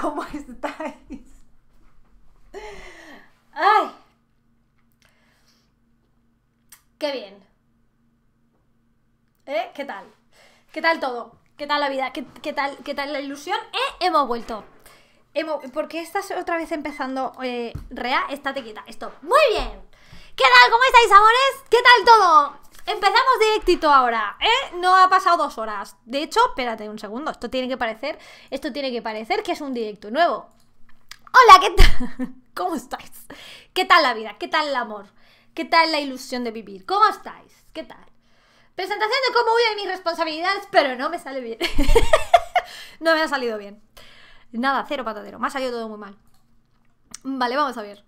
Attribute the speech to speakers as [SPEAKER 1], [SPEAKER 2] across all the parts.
[SPEAKER 1] ¿cómo estáis? ¡Ay! ¡Qué bien! ¿Eh? ¿Qué tal? ¿Qué tal todo? ¿Qué tal la vida? ¿Qué, tal, qué tal la ilusión? ¡Eh! Hemos vuelto. ¿Por qué estás otra vez empezando. Eh, Rea, te quita, Esto. ¡Muy bien! ¿Qué tal? ¿Cómo estáis, amores? ¿Qué tal todo? Empezamos directito ahora, ¿eh? No ha pasado dos horas. De hecho, espérate un segundo, esto tiene que parecer, esto tiene que parecer que es un directo nuevo. Hola, ¿qué tal? ¿Cómo estáis? ¿Qué tal la vida? ¿Qué tal el amor? ¿Qué tal la ilusión de vivir? ¿Cómo estáis? ¿Qué tal? Presentación de cómo voy a mis responsabilidades, pero no me sale bien. no me ha salido bien. Nada, cero patadero. Me ha salido todo muy mal. Vale, vamos a ver.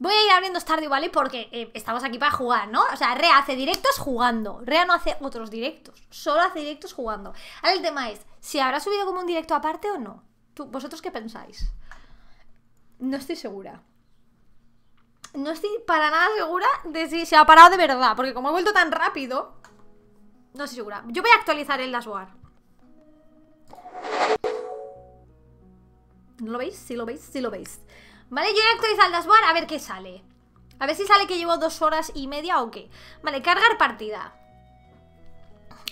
[SPEAKER 1] Voy a ir abriendo Stardew Valley porque eh, estamos aquí para jugar, ¿no? O sea, Rea hace directos jugando. Rea no hace otros directos. Solo hace directos jugando. Ahora el tema es, ¿si habrá subido como un directo aparte o no? ¿Tú, ¿Vosotros qué pensáis? No estoy segura. No estoy para nada segura de si se ha parado de verdad. Porque como ha vuelto tan rápido... No estoy segura. Yo voy a actualizar el dashboard. ¿No lo veis? Sí lo veis, sí lo veis. Vale, yo he a el dashboard a ver qué sale. A ver si sale que llevo dos horas y media o qué. Vale, cargar partida.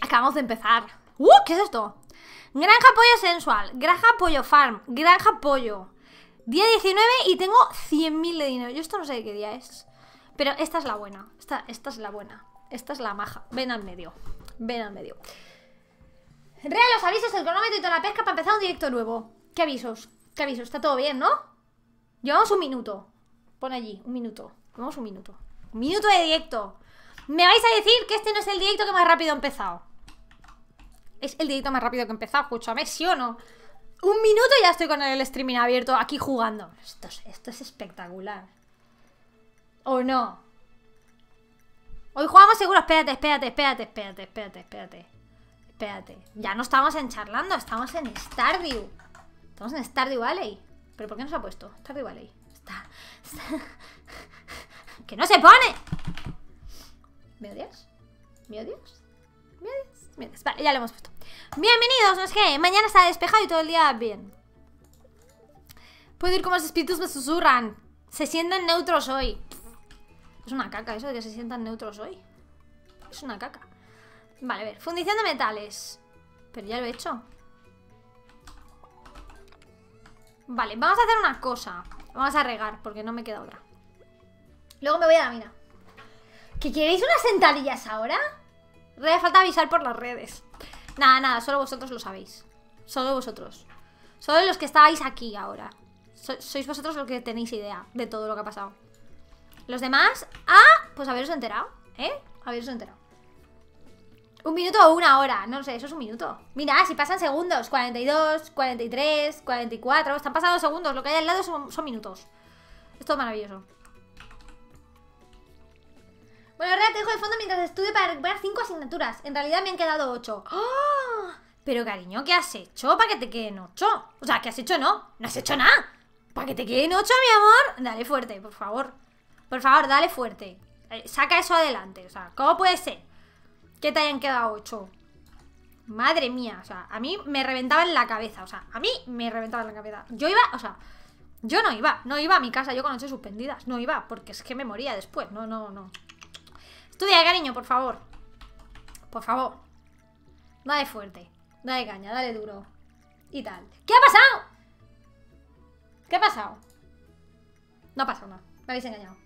[SPEAKER 1] Acabamos de empezar. ¡Uh! ¿Qué es esto? Granja pollo sensual, granja pollo farm, granja pollo. Día 19 y tengo 100.000 de dinero. Yo esto no sé de qué día es. Pero esta es la buena. Esta, esta es la buena. Esta es la maja. Ven al medio. Ven al medio. real los avisos, del cronómetro y toda la pesca para empezar un directo nuevo. ¿Qué avisos? ¿Qué avisos? Está todo bien, ¿no? Llevamos un minuto. Pon allí, un minuto. Llevamos un minuto. Un minuto de directo. Me vais a decir que este no es el directo que más rápido he empezado. Es el directo más rápido que he empezado, escúchame, ¿sí o no? Un minuto y ya estoy con el streaming abierto aquí jugando. Esto es, espectacular. ¿O no? Hoy jugamos seguro. Espérate, espérate, espérate, espérate, espérate, espérate. Espérate. Ya no estamos en charlando, estamos en Stardew. Estamos en Stardew Valley. ¿Pero por qué no se ha puesto? Está igual ahí. Está. ¡Que no se pone! ¿Me odias? ¿Me odias? ¿Me odias? Vale, ya lo hemos puesto. Bienvenidos, no es que mañana está despejado y todo el día bien. Puedo ir como los espíritus me susurran. Se sientan neutros hoy. Es una caca eso de que se sientan neutros hoy. Es una caca. Vale, a ver. Fundición de metales. Pero ya lo he hecho. Vale, vamos a hacer una cosa. Vamos a regar, porque no me queda otra. Luego me voy a la mina. ¿Que queréis unas sentadillas ahora? Re falta avisar por las redes. Nada, nada, solo vosotros lo sabéis. Solo vosotros. Solo los que estáis aquí ahora. sois vosotros los que tenéis idea de todo lo que ha pasado. Los demás, ah, pues habéis enterado, ¿eh? Habéis enterado. Un minuto o una hora, no sé, eso es un minuto. Mira, si pasan segundos, 42, 43, 44, están pasando segundos, lo que hay al lado son, minutos. Esto es maravilloso. Bueno, ahora te dejo de fondo mientras estudio para recuperar 5 asignaturas. En realidad me han quedado 8. ¡Ah! Pero cariño, ¿qué has hecho para que te queden 8? O sea, ¿qué has hecho? No, no has hecho nada. Para que te queden 8, mi amor. Dale fuerte, por favor. Por favor, dale fuerte. Eh, saca eso adelante. O sea, ¿cómo puede ser? que te hayan quedado 8. Madre mía, o sea, a mí me reventaba en la cabeza, o sea, a mí me reventaban la cabeza. Yo iba, o sea, yo no iba, no iba a mi casa, yo con noches suspendidas, no iba, porque es que me moría después, no, no, no. Estudia, cariño, por favor. Por favor. Dale fuerte, dale caña, dale duro. Y tal. ¿Qué ha pasado? ¿Qué ha pasado? No ha pasado nada, me habéis engañado.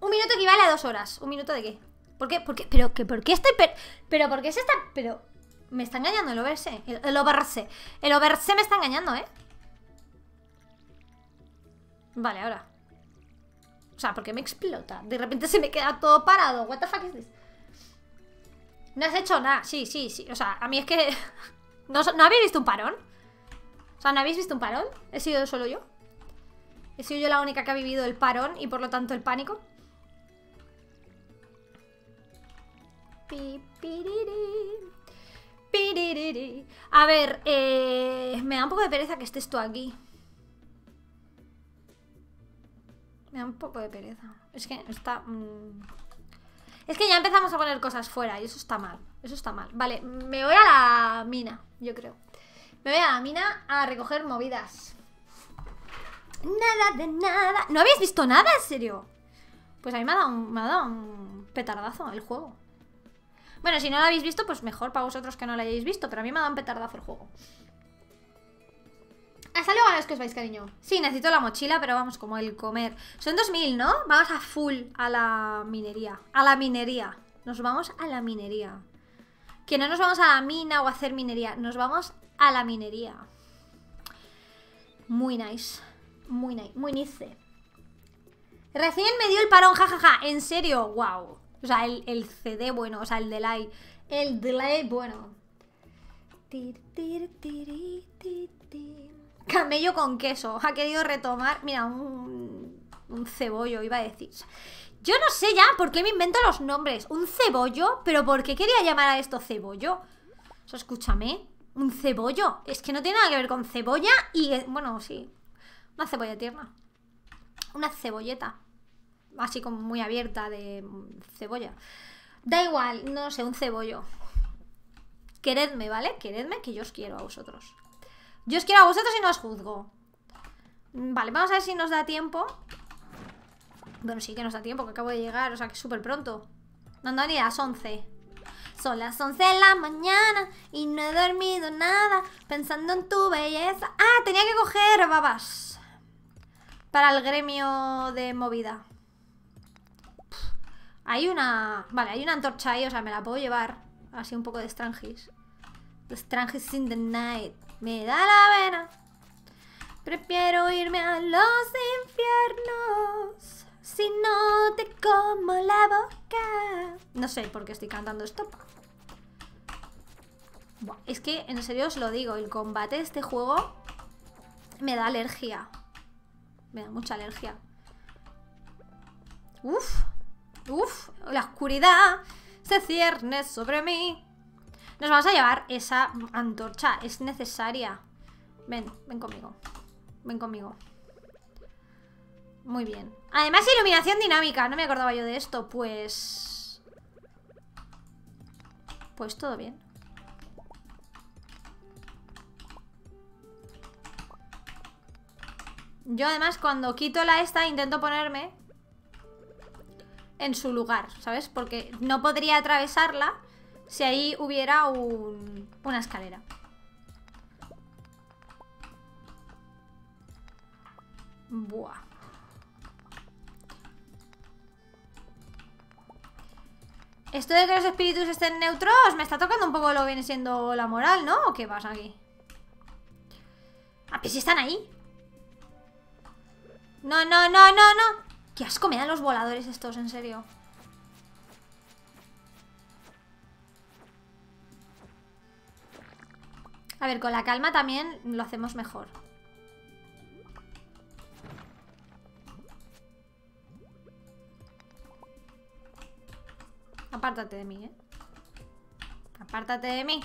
[SPEAKER 1] Un minuto equivale a dos horas. ¿Un minuto de qué? ¿Por qué? ¿Por qué? ¿Pero qué? por qué estoy...? ¿Pero por qué se está...? Pero... Me está engañando el overse. El, overse. El overse me está engañando, ¿eh? Vale, ahora. O sea, ¿por qué me explota. De repente se me queda todo parado. What the fuck is this? No has hecho nada. Sí, sí, sí. O sea, a mí es que... ¿No, ¿No habéis visto un parón? O sea, ¿no habéis visto un parón? ¿He sido solo yo? ¿He sido yo la única que ha vivido el parón y por lo tanto el pánico? A ver, eh, me da un poco de pereza que esté esto aquí. Me da un poco de pereza. Es que está... Mm, es que ya empezamos a poner cosas fuera y eso está mal. Eso está mal. Vale, me voy a la mina, yo creo. Me voy a la mina a recoger movidas. Nada de nada. ¿No habéis visto nada, en serio? Pues a mí me ha dado un petardazo el juego. Bueno, si no la habéis visto, pues mejor para vosotros que no la hayáis visto, pero a mí me ha dado un el juego. Hasta luego a los que os vais, cariño. Sí, necesito la mochila, pero vamos, como el comer. Son 2000, ¿no? Vamos a full a la minería. A la minería. Nos vamos a la minería. Que no nos vamos a la mina o a hacer minería. Nos vamos a la minería. Muy nice. Muy nice. Muy nice. Recién me dio el parón, jajaja. En serio, wow. O sea, el, CD bueno, o sea, el delay. El delay bueno. Camello con queso. Ha querido retomar. Mira, un, cebollo, iba a decir. Yo no sé ya por qué me invento los nombres. Un cebollo, pero ¿por qué quería llamar a esto cebollo? O sea, escúchame. Un cebollo. Es que no tiene nada que ver con cebolla y. Eh, bueno, sí. Una cebolla tierna. Una cebolleta así como muy abierta de cebolla. Da igual, no sé, un cebollo. Queredme, ¿vale? Queredme que yo os quiero a vosotros. Yo os quiero a vosotros y no os juzgo. Vale, vamos a ver si nos da tiempo. Bueno, sí que nos da tiempo, que acabo de llegar, o sea que súper pronto. No, no, ni a las 11. Son las 11 de la mañana y no he dormido nada pensando en tu belleza. Ah, tenía que coger babas para el gremio de movida. Hay una... Vale, hay una antorcha ahí, o sea, me la puedo llevar. Así un poco de strangis. strangis in the night. Me da la vena. Prefiero irme a los infiernos. Si no te como la boca. No sé por qué estoy cantando esto. es que, en serio os lo digo, el combate de este juego me da alergia. Me da mucha alergia. Uf, Uf, la oscuridad se cierne sobre mí. Nos vamos a llevar esa antorcha. Es necesaria. Ven, ven conmigo. Ven conmigo. Muy bien. Además, iluminación dinámica. No me acordaba yo de esto. Pues... Pues todo bien. Yo además cuando quito la esta intento ponerme en su lugar, ¿sabes? Porque no podría atravesarla si ahí hubiera una escalera. Buah. Esto de que los espíritus estén neutros me está tocando un poco lo que viene siendo la moral, ¿no? ¿O qué pasa aquí? Ah, pero si están ahí. No, no, no, no, no. Qué asco me dan los voladores estos, en serio. A ver, con la calma también lo hacemos mejor. Apártate de mí, ¿eh? Apártate de mí.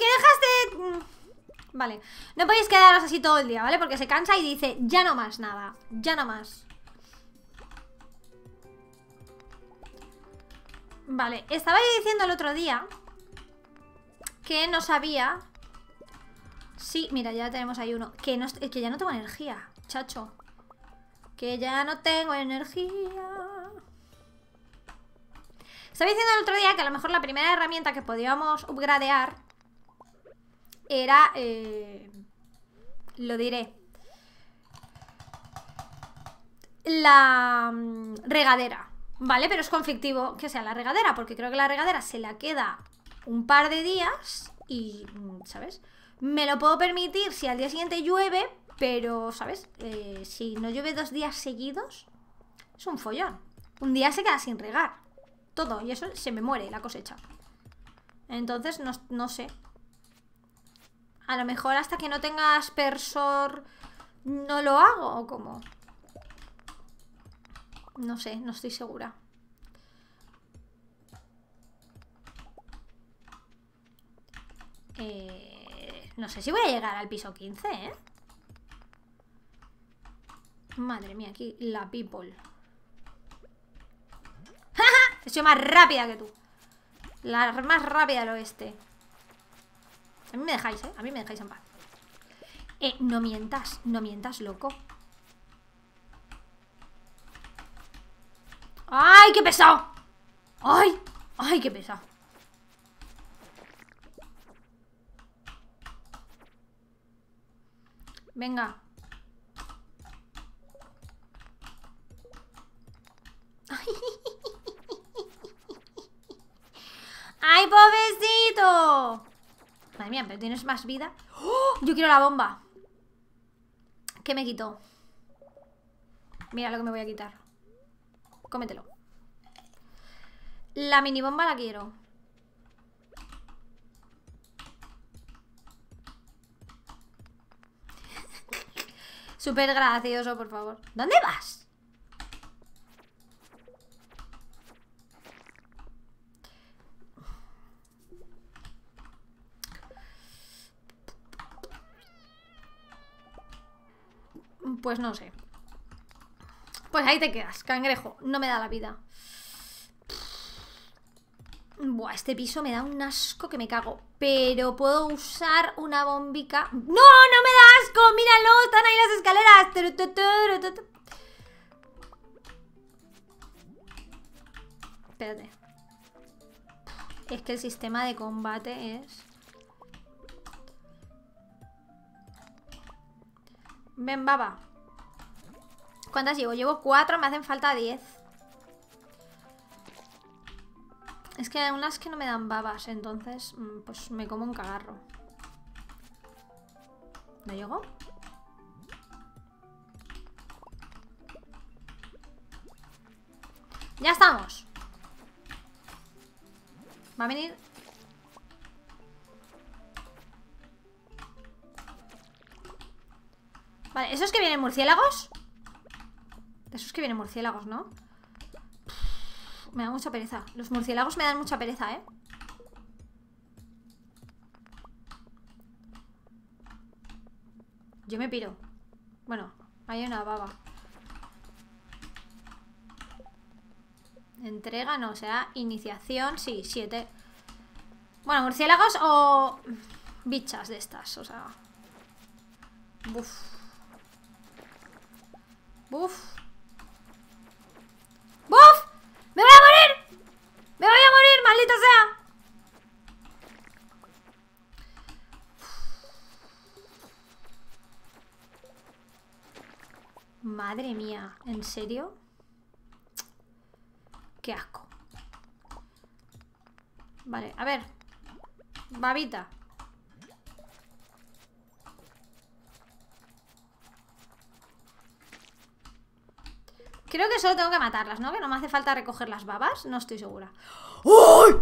[SPEAKER 1] que dejaste mm, Vale, no podéis quedaros así todo el día, ¿vale? Porque se cansa y dice, ya no más nada, ya no más Vale, estaba yo diciendo el otro día Que no sabía Sí, mira, ya tenemos ahí uno Que, no, que ya no tengo energía, chacho Que ya no tengo energía estaba diciendo el otro día que a lo mejor la primera herramienta que podíamos upgradear era... Eh, lo diré. La mm, regadera, ¿vale? Pero es conflictivo que sea la regadera, porque creo que la regadera se la queda un par de días y, mm, ¿sabes? Me lo puedo permitir si al día siguiente llueve, pero, ¿sabes? Eh, si no llueve dos días seguidos, es un follón. Un día se queda sin regar. Todo, y eso se me muere la cosecha. Entonces, no, no sé. A lo mejor hasta que no tengas aspersor no lo hago o cómo. No sé, no estoy segura. Eh, no sé si voy a llegar al piso 15, ¿eh? Madre mía, aquí la people. ¡Ja, He sido más rápida que tú. La más rápida del oeste. A mí me dejáis, ¿eh? A mí me dejáis en paz. Eh, no mientas, no mientas, loco. ¡Ay, qué pesado! ¡Ay! ¡Ay, qué pesado! Venga. ¡Ay, pobrecito! Madre mía, pero tienes más vida. ¡Oh! Yo quiero la bomba. ¿Qué me quitó? Mira lo que me voy a quitar. Cómetelo. La mini bomba la quiero. Súper gracioso, por favor. ¿Dónde vas? Pues no sé. Pues ahí te quedas, cangrejo. No me da la vida. Buah, este piso me da un asco que me cago. Pero puedo usar una bombica. ¡No! ¡No me da asco! ¡Míralo! ¡Están ahí las escaleras! Espérate. Es que el sistema de combate es... Ven, baba. ¿Cuántas llevo? Llevo cuatro, me hacen falta diez. Es que hay unas que no me dan babas, entonces mm, pues me como un cagarro. ¿No llego? ¡Ya estamos! Va a venir... Vale, ¿esos que vienen murciélagos? De es que vienen murciélagos, ¿no? me da mucha pereza. Los murciélagos me dan mucha pereza, ¿eh? Yo me piro. Bueno, hay una baba. Entrega, no, O sea, iniciación, sí, siete. Bueno, murciélagos o bichas de estas, o sea. Buf. Buf. maldita sea. Madre mía, ¿en serio? Qué asco. Vale, a ver. Babita. Creo que solo tengo que matarlas, ¿no? Que no me hace falta recoger las babas. No estoy segura. ¡Ay!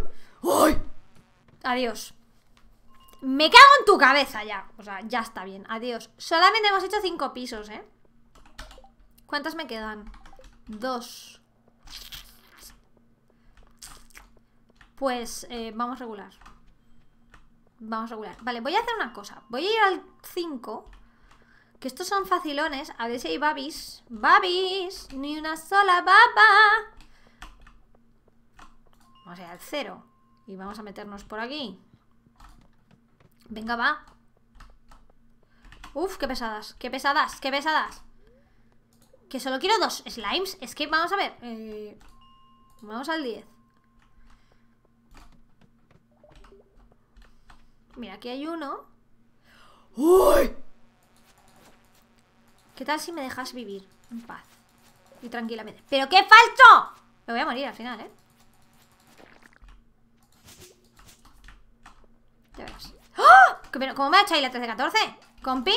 [SPEAKER 1] ¡Ay! Adiós. Me cago en tu cabeza ya. O sea, ya está bien. Adiós. Solamente hemos hecho cinco pisos, ¿eh? ¿Cuántos me quedan? Dos. Pues eh, vamos a regular. Vamos a regular. Vale, voy a hacer una cosa. Voy a ir al 5. Que estos son facilones. A ver si hay babis. ¡Babis! ¡Ni una sola baba! O sea, al cero Y vamos a meternos por aquí. Venga, va. Uf, qué pesadas, qué pesadas, qué pesadas. Que solo quiero dos slimes. Es que vamos a ver. Eh, vamos al 10. Mira, aquí hay uno. ¡Uy! ¿Qué tal si me dejas vivir en paz? Y tranquilamente. ¡Pero qué falso! Me voy a morir al final, ¿eh? ¿cómo me ha hecho ahí la 13-14? ¿Compi?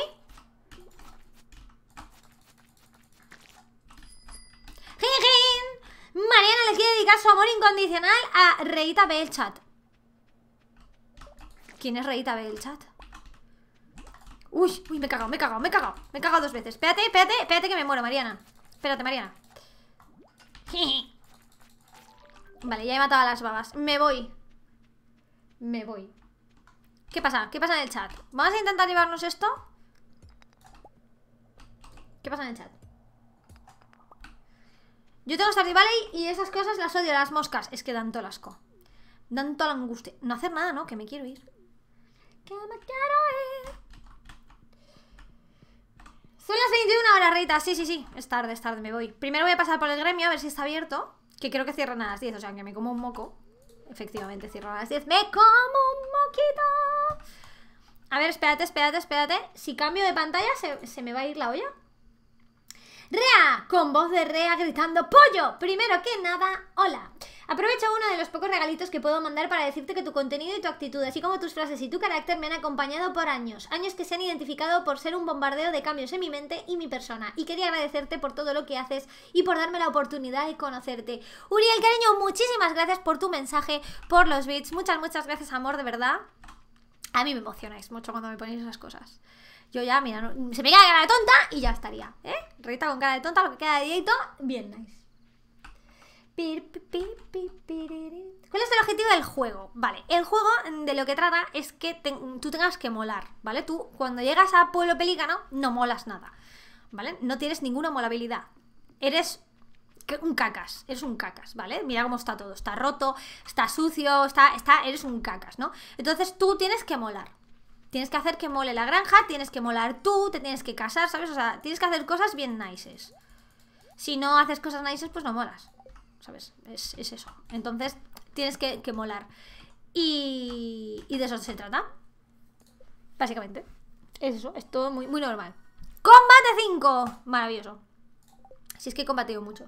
[SPEAKER 1] Mariana les quiere dedicar su amor incondicional a Reita Belchat. ¿Quién es Reita Belchat? Uy, uy, me he cagado, me he cagado, me he cagado Me he cagado dos veces, espérate, espérate, espérate que me muero, Mariana Espérate, Mariana Vale, ya he matado a las babas Me voy Me voy ¿Qué pasa? ¿Qué pasa en el chat? ¿Vamos a intentar llevarnos esto? ¿Qué pasa en el chat? Yo tengo Stardew Valley y esas cosas las odio, las moscas. Es que dan todo el asco. Dan toda la angustia. No hacer nada, ¿no? Que me quiero ir. Que me quiero ir. Son las 21 horas, Rita. Sí, sí, sí. Es tarde, es tarde, me voy. Primero voy a pasar por el gremio a ver si está abierto. Que creo que cierran a las 10, o sea, que me como un moco. Efectivamente, cierro a las 10. ¡Me como un moquito! A ver, espérate, espérate, espérate. Si cambio de pantalla, se me va a ir la olla? Rea, con voz de Rea gritando ¡Pollo! Primero que nada, hola. Aprovecho uno de los pocos regalitos que puedo mandar para decirte que tu contenido y tu actitud, así como tus frases y tu carácter, me han acompañado por años. Años que se han identificado por ser un bombardeo de cambios en mi mente y mi persona. Y quería agradecerte por todo lo que haces y por darme la oportunidad de conocerte. Uriel, cariño, muchísimas gracias por tu mensaje, por los beats. Muchas, muchas gracias, amor, de verdad. A mí me emocionáis mucho cuando me ponéis esas cosas. Yo ya, mira, se me queda cara de tonta y ya estaría, ¿eh? Rita con cara de tonta, lo que queda de directo, bien nice. ¿Cuál es el objetivo del juego? Vale, el juego de lo que trata es que tú tengas que molar, ¿vale? Tú cuando llegas a Pueblo Pelícano no molas nada, ¿vale? No tienes ninguna molabilidad. Eres un cacas, eres un cacas, ¿vale? Mira cómo está todo, está roto, está sucio, está, está, eres un cacas, ¿no? Entonces tú tienes que molar, Tienes que hacer que mole la granja, tienes que molar tú, te tienes que casar, ¿sabes? O sea, tienes que hacer cosas bien nices. Si no haces cosas nices, pues no molas. ¿Sabes? Es, eso. Entonces, tienes que, molar. Y, y, de eso se trata. Básicamente. Es eso, es todo muy, muy normal. ¡Combate 5! Maravilloso. Si es que he combatido mucho.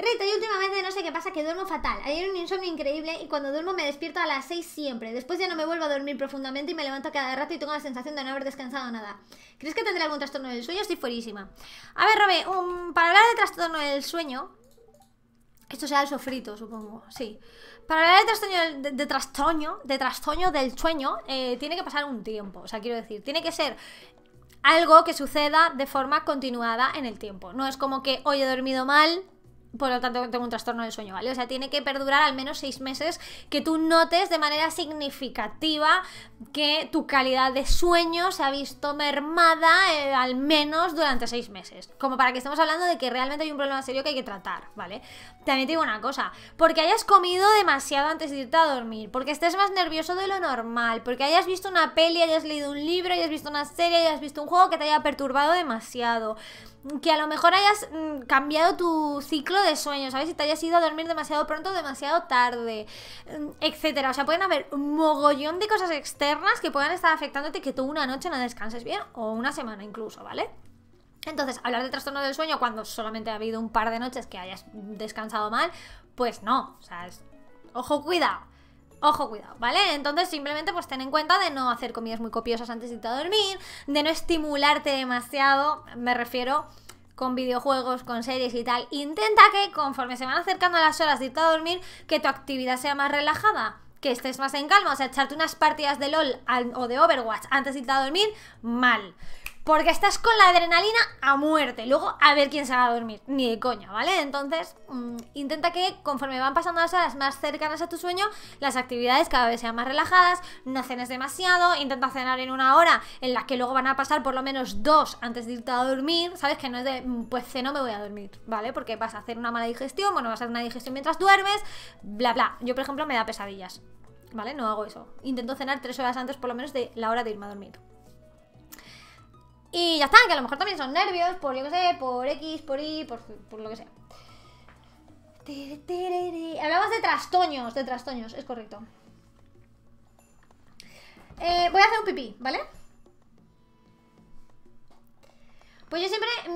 [SPEAKER 1] Rita, y últimamente no sé qué pasa, que duermo fatal. Ayer un insomnio increíble y cuando duermo me despierto a las 6 siempre. Después ya no me vuelvo a dormir profundamente y me levanto cada rato y tengo la sensación de no haber descansado nada. ¿Crees que tendré algún trastorno del sueño? Estoy fuerísima. A ver, Robe, um, para hablar de trastorno del sueño... Esto será el sofrito, supongo, sí. Para hablar de trastorno, de, de del sueño, eh, tiene que pasar un tiempo. O sea, quiero decir, tiene que ser algo que suceda de forma continuada en el tiempo. No es como que hoy he dormido mal, por lo tanto tengo un trastorno del sueño, ¿vale? O sea, tiene que perdurar al menos seis meses que tú notes de manera significativa que tu calidad de sueño se ha visto mermada eh, al menos durante seis meses. Como para que estemos hablando de que realmente hay un problema serio que hay que tratar, ¿vale? También te digo una cosa, porque hayas comido demasiado antes de irte a dormir, porque estés más nervioso de lo normal, porque hayas visto una peli, hayas leído un libro, hayas visto una serie, hayas visto un juego que te haya perturbado demasiado que a lo mejor hayas mm, cambiado tu ciclo de sueño, ¿sabes? Si te hayas ido a dormir demasiado pronto, demasiado tarde, mm, etcétera. O sea, pueden haber un mogollón de cosas externas que puedan estar afectándote que tú una noche no descanses bien o una semana incluso, ¿vale? Entonces, hablar de trastorno del sueño cuando solamente ha habido un par de noches que hayas descansado mal, pues no, o sea, ojo, cuidado. Ojo, cuidado, ¿vale? Entonces simplemente pues ten en cuenta de no hacer comidas muy copiosas antes de irte a dormir, de no estimularte demasiado, me refiero con videojuegos, con series y tal. Intenta que conforme se van acercando las horas de irte a dormir, que tu actividad sea más relajada, que estés más en calma, o sea, echarte unas partidas de LOL o de Overwatch antes de irte a dormir, mal. Porque estás con la adrenalina a muerte. Luego a ver quién se va a dormir. Ni de coña, ¿vale? Entonces, mm, intenta que conforme van pasando las horas más cercanas a tu sueño, las actividades cada vez sean más relajadas, no cenes demasiado, intenta cenar en una hora en la que luego van a pasar por lo menos dos antes de irte a dormir. ¿Sabes? Que no es de, mm, pues ceno, me voy a dormir, ¿vale? Porque vas a hacer una mala digestión, bueno, vas a hacer una digestión mientras duermes, bla, bla. Yo, por ejemplo, me da pesadillas. ¿Vale? No hago eso. Intento cenar tres horas antes por lo menos de la hora de irme a dormir. Y ya está, que a lo mejor también son nervios, por yo que sé, por X, por Y, por, lo que sea. Hablamos de trastoños, de trastoños, es correcto. Eh, voy a hacer un pipí, ¿vale?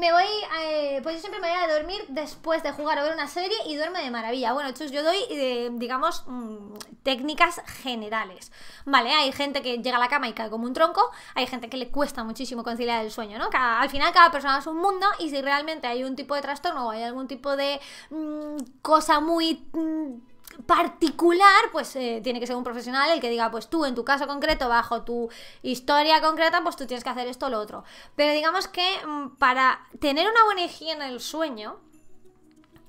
[SPEAKER 1] me voy, eh, pues yo siempre me voy a dormir después de jugar o ver una serie y duerme de maravilla. Bueno, yo doy, eh, digamos, mm, técnicas generales. Vale, hay gente que llega a la cama y cae como un tronco, hay gente que le cuesta muchísimo conciliar el sueño, ¿no? al final cada persona es un mundo y si realmente hay un tipo de trastorno o hay algún tipo de mm, cosa muy... Mm, particular, pues eh, tiene que ser un profesional el que diga, pues tú en tu caso concreto, bajo tu historia concreta, pues tú tienes que hacer esto o lo otro. Pero digamos que mm, para tener una buena higiene el sueño,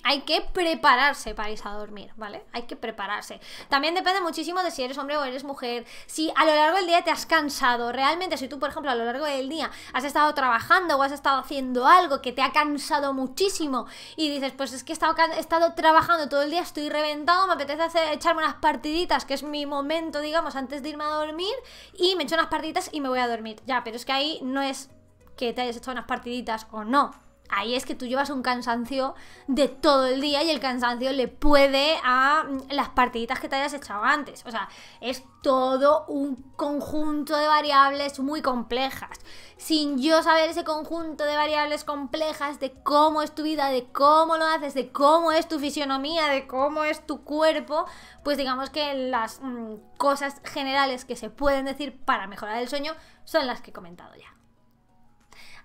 [SPEAKER 1] hay que prepararse para irse a dormir, ¿vale? Hay que prepararse. También depende muchísimo de si eres hombre o eres mujer. Si a lo largo del día te has cansado, realmente, si tú, por ejemplo, a lo largo del día has estado trabajando o has estado haciendo algo que te ha cansado muchísimo y dices, pues es que he estado, trabajando todo el día, estoy reventado, me apetece echarme unas partiditas, que es mi momento, digamos, antes de irme a dormir, y me echo unas partiditas y me voy a dormir. Ya, pero es que ahí no es que te hayas echado unas partiditas o no. Ahí es que tú llevas un cansancio de todo el día y el cansancio le puede a mm, las partiditas que te hayas echado antes. O sea, es todo un conjunto de variables muy complejas. Sin yo saber ese conjunto de variables complejas de cómo es tu vida, de cómo lo haces, de cómo es tu fisionomía, de cómo es tu cuerpo, pues digamos que las mm, cosas generales que se pueden decir para mejorar el sueño son las que he comentado ya.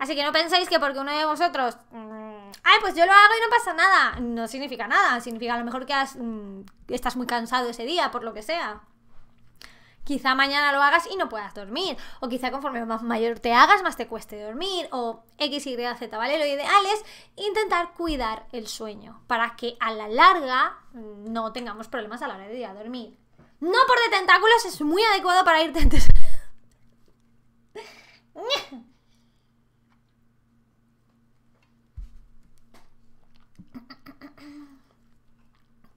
[SPEAKER 1] Así que no pensáis que porque uno de vosotros... Mm, Ay, pues yo lo hago y no pasa nada. No significa nada. Significa a lo mejor que mm, estás muy cansado ese día, por lo que sea. Quizá mañana lo hagas y no puedas dormir. O quizá conforme más mayor te hagas, más te cueste dormir. O X, Y, Z, ¿vale? Lo ideal es intentar cuidar el sueño para que a la larga mm, no tengamos problemas a la hora de ir a dormir. No por de tentáculos es muy adecuado para irte antes.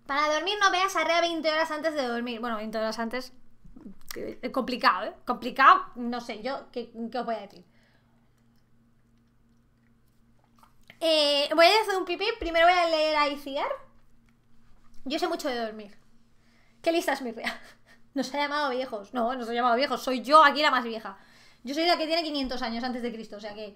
[SPEAKER 1] Para dormir no veas Rea 20 horas antes de dormir. Bueno, 20 horas antes. Eh, complicado, ¿eh? Complicado, no sé, yo qué, os voy a decir. Eh, voy a hacer un pipí. Primero voy a leer a ICR. Yo sé mucho de dormir. Qué lista es mi rea. Nos ha llamado viejos. No, nos ha llamado viejos. Soy yo aquí la más vieja. Yo soy la que tiene 500 años antes de Cristo. O sea que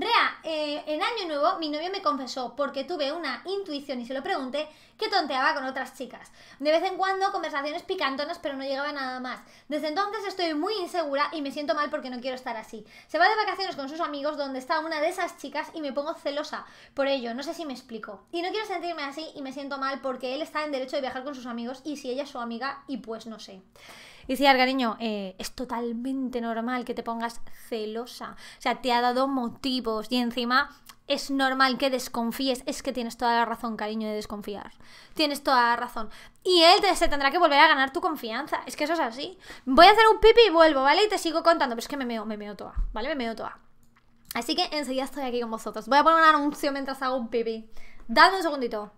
[SPEAKER 1] Rea, eh, en Año Nuevo mi novio me confesó, porque tuve una intuición y se lo pregunté, que tonteaba con otras chicas. De vez en cuando conversaciones picantonas, pero no llegaba nada más. Desde entonces estoy muy insegura y me siento mal porque no quiero estar así. Se va de vacaciones con sus amigos donde está una de esas chicas y me pongo celosa por ello, no sé si me explico. Y no quiero sentirme así y me siento mal porque él está en derecho de viajar con sus amigos y si ella es su amiga y pues no sé. Y sí, cariño, eh, es totalmente normal que te pongas celosa. O sea, te ha dado motivos y encima es normal que desconfíes. Es que tienes toda la razón, cariño, de desconfiar. Tienes toda la razón. Y él se tendrá que volver a ganar tu confianza. Es que eso es así. Voy a hacer un pipi y vuelvo, ¿vale? Y te sigo contando. Pero es que me meo, me meo toda, ¿vale? Me meo toda. Así que enseguida estoy aquí con vosotros. Voy a poner un anuncio mientras hago un pipi. Dadme un segundito.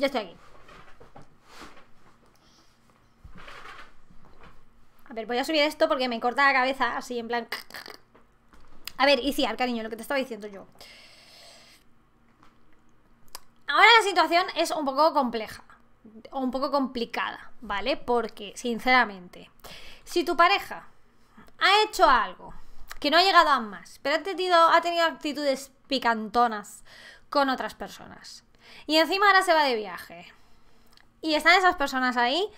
[SPEAKER 1] Ya estoy aquí. A ver, voy a subir esto porque me corta la cabeza así, en plan... A ver, al cariño, lo que te estaba diciendo yo. Ahora la situación es un poco compleja. O un poco complicada, ¿vale? Porque, sinceramente, si tu pareja ha hecho algo que no ha llegado a más, pero ha tenido, ha tenido actitudes picantonas con otras personas, y encima ahora se va de viaje. Y están esas personas ahí.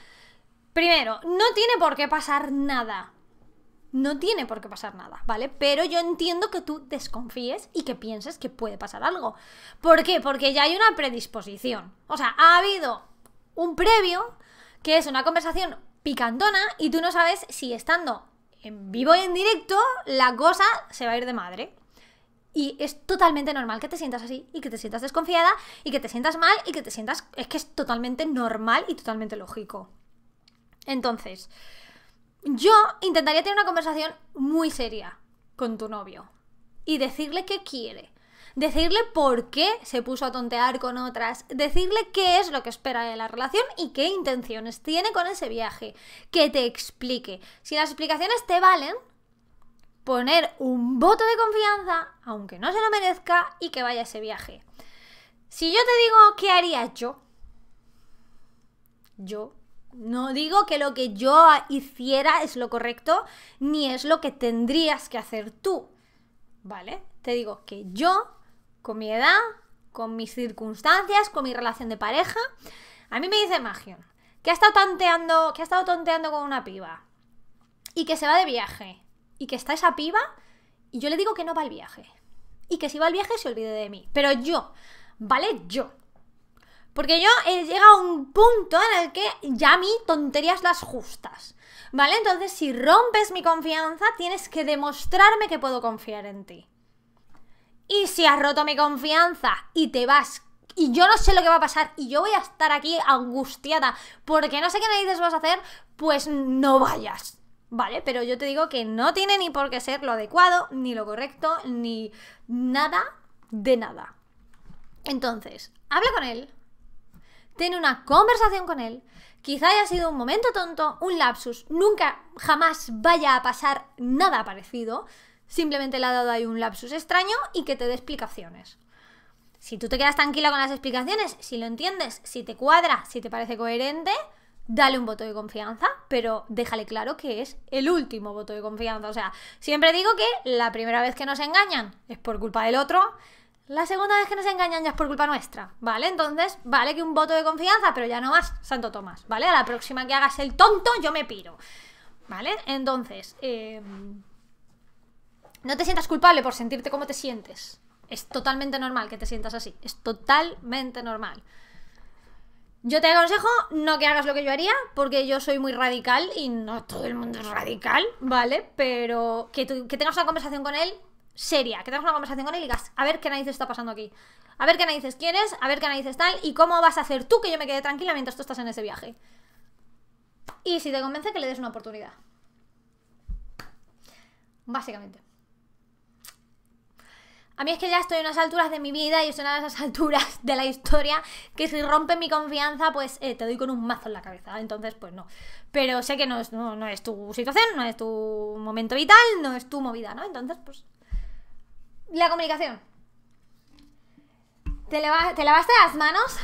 [SPEAKER 1] Primero, no tiene por qué pasar nada. No tiene por qué pasar nada, ¿vale? Pero yo entiendo que tú desconfíes y que pienses que puede pasar algo. ¿Por qué? Porque ya hay una predisposición. O sea, ha habido un previo que es una conversación picantona y tú no sabes si estando en vivo y en directo la cosa se va a ir de madre. Y es totalmente normal que te sientas así y que te sientas desconfiada y que te sientas mal y que te sientas... Es que es totalmente normal y totalmente lógico. Entonces, yo intentaría tener una conversación muy seria con tu novio y decirle qué quiere. Decirle por qué se puso a tontear con otras, decirle qué es lo que espera de la relación y qué intenciones tiene con ese viaje, que te explique. Si las explicaciones te valen, poner un voto de confianza, aunque no se lo merezca, y que vaya ese viaje. Si yo te digo qué haría yo, yo no digo que lo que yo hiciera es lo correcto, ni es lo que tendrías que hacer tú, ¿vale? Te digo que yo, con mi edad, con mis circunstancias, con mi relación de pareja, a mí me dice Magion, que ha tanteando, que ha estado tonteando con una piba y que se va de viaje y que está esa piba y yo le digo que no va al viaje. Y que si va al viaje se olvide de mí. Pero yo, ¿vale? Yo. Porque yo he eh, llegado a un punto en el que ya a mí tonterías las justas. ¿Vale? Entonces, si rompes mi confianza, tienes que demostrarme que puedo confiar en ti. Y si has roto mi confianza y te vas y yo no sé lo que va a pasar y yo voy a estar aquí angustiada porque no sé qué narices vas a hacer, pues no vayas. Vale, pero yo te digo que no tiene ni por qué ser lo adecuado, ni lo correcto, ni nada de nada. Entonces, habla con él, ten una conversación con él, quizá haya sido un momento tonto, un lapsus, nunca jamás vaya a pasar nada parecido, simplemente le ha dado ahí un lapsus extraño y que te dé explicaciones. Si tú te quedas tranquila con las explicaciones, si lo entiendes, si te cuadra, si te parece coherente, dale un voto de confianza, pero déjale claro que es el último voto de confianza. O sea, siempre digo que la primera vez que nos engañan es por culpa del otro, la segunda vez que nos engañan ya es por culpa nuestra, ¿vale? Entonces, vale que un voto de confianza, pero ya no más, Santo Tomás, ¿vale? A la próxima que hagas el tonto, yo me piro, ¿vale? Entonces, em, no te sientas culpable por sentirte como te sientes. Es totalmente normal que te sientas así, es totalmente normal. Yo te aconsejo no que hagas lo que yo haría, porque yo soy muy radical y no todo el mundo es radical, ¿vale? Pero que, tengas una conversación con él seria, que tengas una conversación con él y digas, a ver qué narices está pasando aquí, a ver qué narices quieres, a ver qué narices tal, y cómo vas a hacer tú que yo me quede tranquila mientras tú estás en ese viaje. Y si te convence, que le des una oportunidad. Básicamente. A mí es que ya estoy en unas alturas de mi vida y es una de esas alturas de la historia que si rompe mi confianza, pues eh, te doy con un mazo en la cabeza. Entonces, pues no. Pero sé que no es, tu situación, no es tu momento vital, no es tu movida, ¿no? Entonces, pues. La comunicación. ¿Te, te lavaste las manos?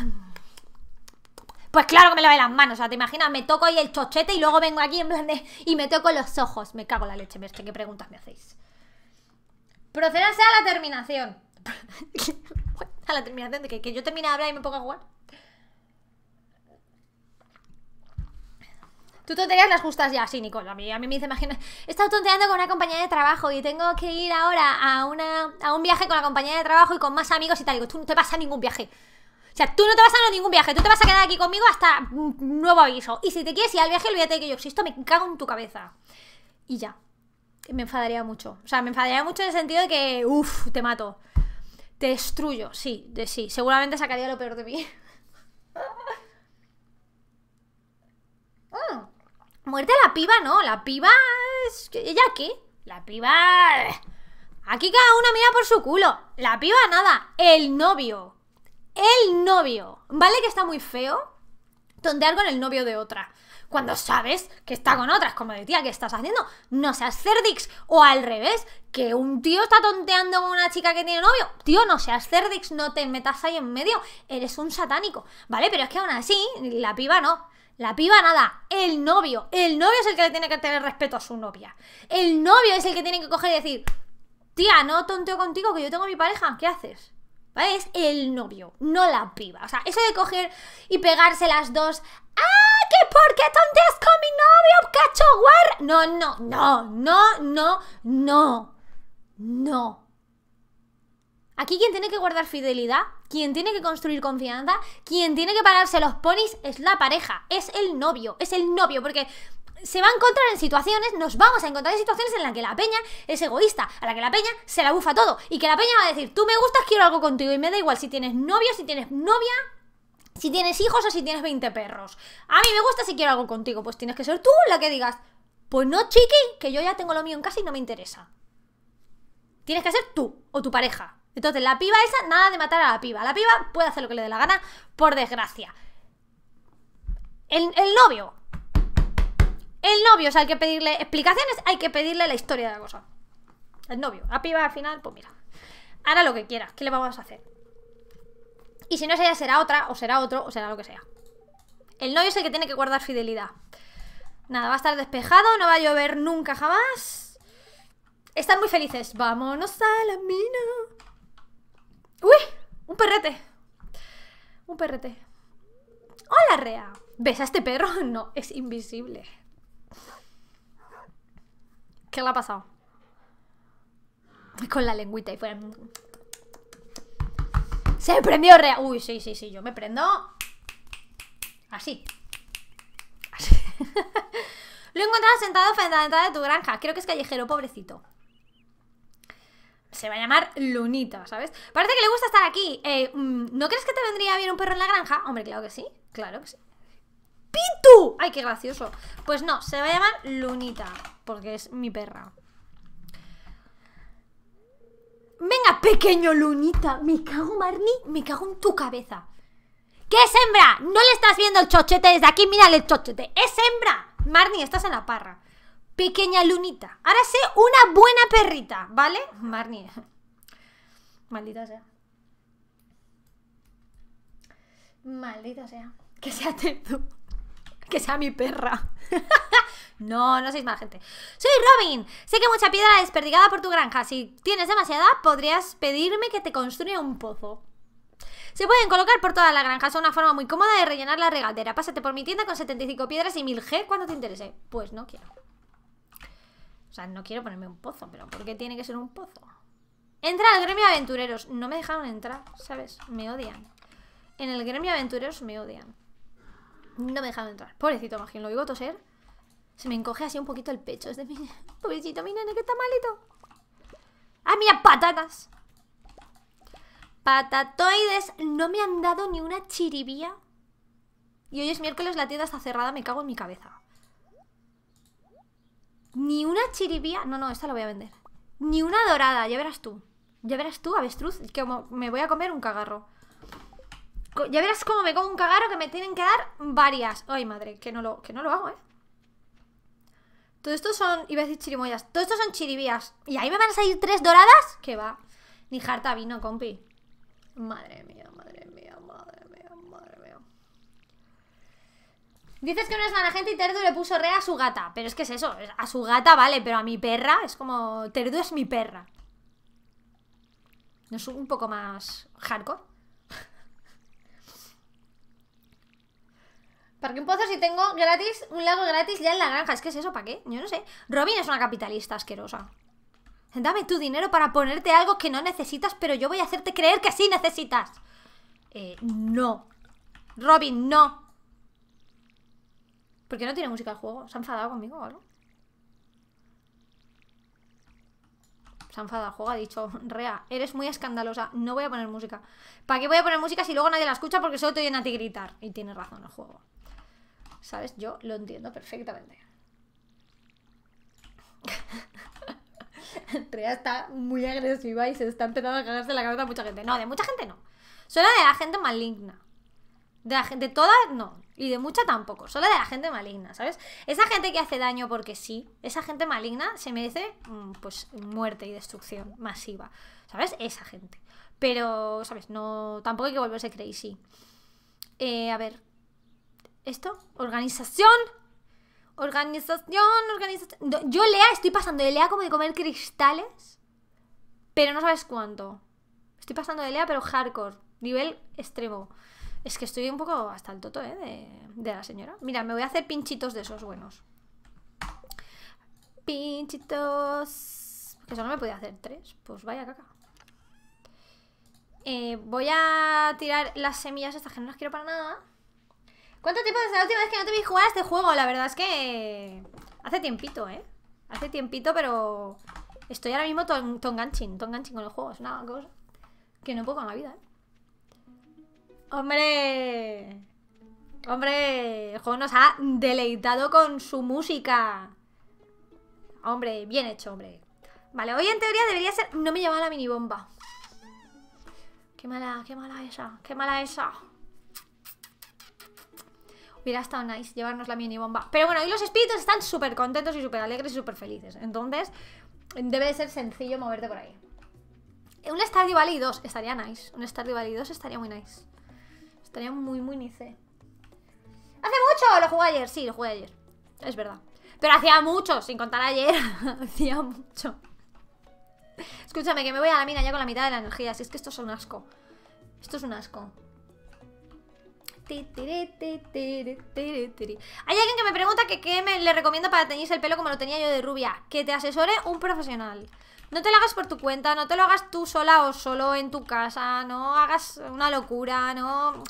[SPEAKER 1] Pues claro que me lavé las manos, o sea, te imaginas, me toco ahí el chochete y luego vengo aquí en plan de... Y me toco los ojos, me cago en la leche, es qué preguntas me hacéis. Procedanse a la terminación. a la terminación de que, yo termine de hablar y me ponga a jugar. Tú tonterías las justas ya, sí, Nicole. A mí, a mí me dice, imagina, he estado tonteando con una compañía de trabajo y tengo que ir ahora a, una, a un viaje con la compañía de trabajo y con más amigos y tal. Digo, tú no te vas a ningún viaje. O sea, tú no te vas a ningún viaje, tú te vas a quedar aquí conmigo hasta nuevo aviso. Y si te quieres ir al viaje, olvídate que yo existo, me cago en tu cabeza. Y ya me enfadaría mucho. O sea, me enfadaría mucho en el sentido de que, uff, te mato. Te destruyo, sí, de sí. Seguramente sacaría lo peor de mí. Mm. Muerte a la piba, no. La piba. Es... ¿Ella qué? La piba. Eh, aquí cada una mira por su culo. La piba nada. El novio. El novio. Vale que está muy feo tontear con el novio de otra cuando sabes que está con otras. Como de tía, ¿qué estás haciendo? No seas cerdix. O al revés, que un tío está tonteando con una chica que tiene novio. Tío, no seas cerdix, no te metas ahí en medio. Eres un satánico. ¿Vale? Pero es que aún así, la piba no. La piba nada, el novio. El novio es el que le tiene que tener respeto a su novia. El novio es el que tiene que coger y decir, tía, no tonteo contigo, que yo tengo mi pareja, ¿qué haces? ¿Vale? Es el novio, no la piba. O sea, eso de coger y pegarse las dos ¡Ah! ¿Que por qué tonteas con mi novio, guar? No, no, no, no, no, no. No. Aquí quien tiene que guardar fidelidad, quien tiene que construir confianza, quien tiene que pararse los ponis es la pareja, es el novio, es el novio, porque se va a encontrar en situaciones, nos vamos a encontrar en situaciones en las que la peña es egoísta, a la que la peña se la bufa todo, y que la peña va a decir, tú me gustas, quiero algo contigo, y me da igual si tienes novio, si tienes novia, si tienes hijos o si tienes 20 perros. A mí me gusta si quiero algo contigo, pues tienes que ser tú la que digas, pues no, chiqui, que yo ya tengo lo mío en casa y no me interesa. Tienes que ser tú o tu pareja. Entonces, la piba esa, nada de matar a la piba. La piba puede hacer lo que le dé la gana, por desgracia. El, novio. El novio, o hay que pedirle explicaciones, hay que pedirle la historia de la cosa. El novio. La piba al final, pues mira. Hará lo que quiera. ¿Qué le vamos a hacer? Y si no es ella, será otra, o será otro, o será lo que sea. El novio es el que tiene que guardar fidelidad. Nada, va a estar despejado, no va a llover nunca jamás. Están muy felices. Vámonos a la mina. ¡Uy! Un perrete. Un perrete. ¡Hola, Rea! ¿Ves a este perro? No, es invisible. ¿Qué le ha pasado? Con la lengüita y fue se prendió real. Uy, sí, sí, sí. Yo me prendo. Así. Lo he encontrado sentado frente a la entrada de tu granja. Creo que es callejero, pobrecito. Se va a llamar Lunita, ¿sabes? Parece que le gusta estar aquí. Eh, mm, ¿No crees que te vendría bien un perro en la granja? Hombre, claro que sí. Claro que sí. ¡Pitu! ¡Ay, qué gracioso! Pues no, se va a llamar Lunita, porque es mi perra. Venga, pequeño lunita. Me cago, Marni, Me cago en tu cabeza. ¿Qué es hembra? ¿No le estás viendo el chochete desde aquí? Mírale el chochete. ¡Es hembra! Marni, estás en la parra. Pequeña lunita. Ahora sé una buena perrita, ¿vale? Marni Maldita sea. Maldita sea. Que sea tú. Que sea mi perra. no, no sois mala gente. Soy Robin. Sé que mucha piedra desperdigada por tu granja. Si tienes demasiada, podrías pedirme que te construya un pozo. Se pueden colocar por toda la granja. Son una forma muy cómoda de rellenar la regadera. Pásate por mi tienda con 75 piedras y 1000 G cuando te interese. Pues no quiero. O sea, no quiero ponerme un pozo, pero ¿por qué tiene que ser un pozo? Entra al gremio aventureros. No me dejaron entrar, ¿sabes? Me odian. En el gremio aventureros me odian. No me dejaron entrar. Pobrecito Magín, lo digo toser. Se me encoge así un poquito el pecho. Es de mi... Pobrecito, mi nene, que está malito. ¡Ah, mira, patatas! Patatoides, no me han dado ni una chiribía. Y hoy es miércoles, la tienda está cerrada, me cago en mi cabeza. Ni una chiribía. No, no, esta la voy a vender. Ni una dorada, ya verás tú. Ya verás tú, avestruz, que me voy a comer un cagarro. Ya verás cómo me como un cagaro que me tienen que dar varias. Ay, madre, que no lo, que no lo hago, ¿eh? Todo esto son, iba a decir chirimoyas, todo esto son chiribías. ¿Y ahí me van a salir tres doradas? Que va. Ni harta vino, compi. Madre mía, madre mía, madre mía, madre mía. Dices que no es mala gente y Terdu le puso re a su gata. Pero es que es eso, a su gata vale, pero a mi perra es como... Terdu es mi perra. ¿No es un poco más hardcore? ¿Para qué un pozo si tengo gratis un lago gratis ya en la granja? Es que es eso, ¿para qué? Yo no sé. Robin es una capitalista asquerosa. Dame tu dinero para ponerte algo que no necesitas, pero yo voy a hacerte creer que sí necesitas. Eh, no. Robin, no. ¿Por qué no tiene música el juego? ¿Se ha enfadado conmigo o algo? Se ha enfadado el juego, ha dicho Rea, eres muy escandalosa, no voy a poner música ¿Para qué voy a poner música si luego nadie la escucha? Porque solo te oyen a ti gritar Y tiene razón el juego ¿Sabes? Yo lo entiendo perfectamente. Andrea está muy agresiva y se está empezando a cagarse la cabeza a mucha gente. No, de mucha gente no. Solo de la gente maligna. De, la gente, toda, no. Y de mucha tampoco. Solo de la gente maligna, ¿sabes? Esa gente que hace daño porque sí. Esa gente maligna se merece, mm, pues, muerte y destrucción masiva. ¿Sabes? Esa gente. Pero, ¿sabes? No, tampoco hay que volverse crazy. Eh, a ver, ¿Esto? ¿Organización? Organización, organización. Yo lea, estoy pasando de lea como de comer cristales, pero no sabes cuánto. Estoy pasando de lea, pero hardcore, nivel extremo. Es que estoy un poco hasta el toto, ¿eh? De, la señora. Mira, me voy a hacer pinchitos de esos buenos. Pinchitos. Que no me podía hacer tres. Pues vaya caca. Eh, voy a tirar las semillas estas que no las quiero para nada. ¿Cuánto tiempo desde la última vez que no te vi jugar a este juego? La verdad es que... Hace tiempito, ¿eh? Hace tiempito, pero... Estoy ahora mismo ton, ton ganching con los juegos. Una cosa que no puedo con la vida, ¿eh? ¡Hombre! ¡Hombre! El juego nos ha deleitado con su música. Hombre, bien hecho, hombre. Vale, hoy en teoría debería ser... No me llevaba la minibomba. Qué mala, qué mala esa, qué mala esa ha estado nice llevarnos la mini bomba. Pero bueno, y los espíritus están súper contentos y súper alegres y súper felices. Entonces, debe de ser sencillo moverte por ahí. Un Stardew Valley 2 estaría nice. Un Stardew Valley 2 estaría muy nice. Estaría muy, muy nice. ¡Hace mucho! Lo jugué ayer. Sí, lo jugué ayer. Es verdad. Pero hacía mucho, sin contar ayer. hacía mucho. Escúchame, que me voy a la mina ya con la mitad de la energía. Si es que esto es un asco. Esto es un asco. Hay alguien que me pregunta que qué me le recomiendo para teñirse el pelo como lo tenía yo de rubia. Que te asesore un profesional. No te lo hagas por tu cuenta, no te lo hagas tú sola o solo en tu casa, no hagas una locura, no,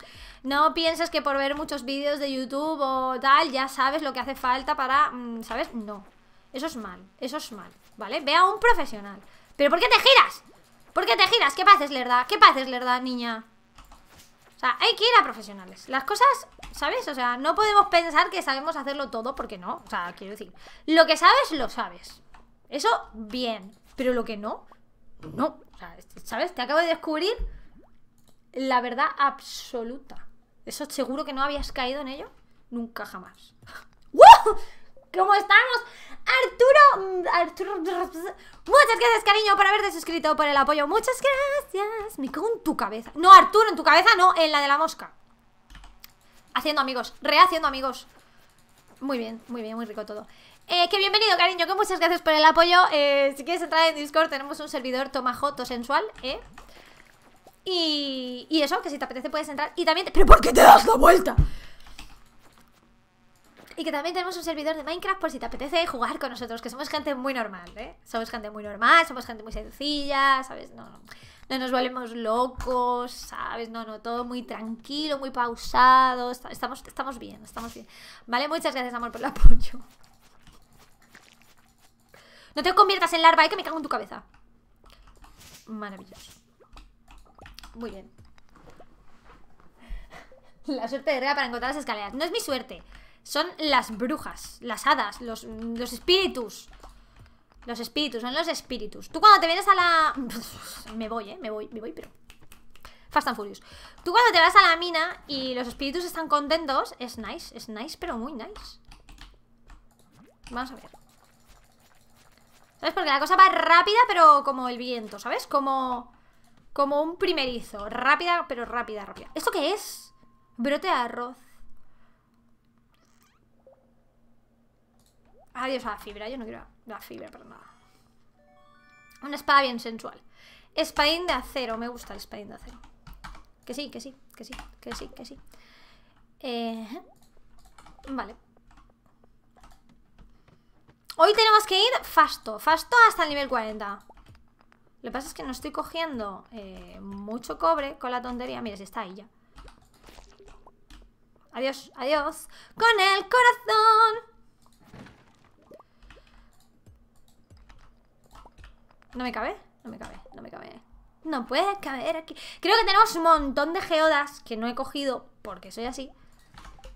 [SPEAKER 1] no pienses que por ver muchos vídeos de YouTube o tal ya sabes lo que hace falta para, mm, ¿sabes? No, eso es mal, eso es mal, ¿vale? Ve a un profesional. ¿Pero por qué te giras? ¿Por qué te giras? ¿Qué pases, Lerda? ¿Qué pases, Lerda, niña? O sea, hay que ir a profesionales. Las cosas, ¿sabes? O sea, no podemos pensar que sabemos hacerlo todo porque no. O sea, quiero decir, lo que sabes, lo sabes. Eso, bien. Pero lo que no, no. O sea, ¿sabes? Te acabo de descubrir la verdad absoluta. ¿Eso seguro que no habías caído en ello? Nunca jamás. ¿Cómo estamos? Mm, Arturo. Arturo. Muchas gracias, cariño, por haberte suscrito, por el apoyo. Muchas gracias. Me cago en tu cabeza. No, Arturo, en tu cabeza no, en la de la mosca. Haciendo amigos, rehaciendo amigos. Muy bien, muy bien, muy rico todo. Eh, que bienvenido, cariño, que muchas gracias por el apoyo. Eh, si quieres entrar en Discord, tenemos un servidor tomajoto sensual, ¿eh? Y, eso, que si te apetece puedes entrar. Y también. ¿Pero por qué te das la vuelta? Y que también tenemos un servidor de Minecraft por si te apetece jugar con nosotros, que somos gente muy normal, ¿eh? Somos gente muy normal, somos gente muy sencilla, ¿sabes? No, no, nos volvemos locos, ¿sabes? No, no, todo muy tranquilo, muy pausado. Estamos, estamos bien, estamos bien. Vale, muchas gracias, amor, por el apoyo. No te conviertas en larva, y ¿eh? Que me cago en tu cabeza. Maravilloso. Muy bien. La suerte de Rea para encontrar las escaleras. No es mi suerte. Son las brujas, las hadas, los, espíritus. Los espíritus, son los espíritus. Tú cuando te vienes a la... me voy, ¿eh? Me voy, me voy, pero... Fast and Furious. Tú cuando te vas a la mina y los espíritus están contentos, es nice, es nice, pero muy nice. Vamos a ver. ¿Sabes? Porque la cosa va rápida, pero como el viento, ¿sabes? Como... Como un primerizo. Rápida, pero rápida, rápida. ¿Esto qué es? Brote de arroz. Adiós a la fibra, yo no quiero la fibra para nada. Una espada bien sensual. Espadín de acero, me gusta el espadín de acero. Que sí, que sí, que sí, que sí, que sí. Eh, vale. Hoy tenemos que ir fasto, fasto hasta el nivel 40. Lo que pasa es que no estoy cogiendo eh, mucho cobre con la tontería. Mira, si está ahí ya. Adiós, adiós. Con el corazón. ¿No me cabe? No me cabe, no me cabe. No puede caber aquí. Creo que tenemos un montón de geodas que no he cogido porque soy así.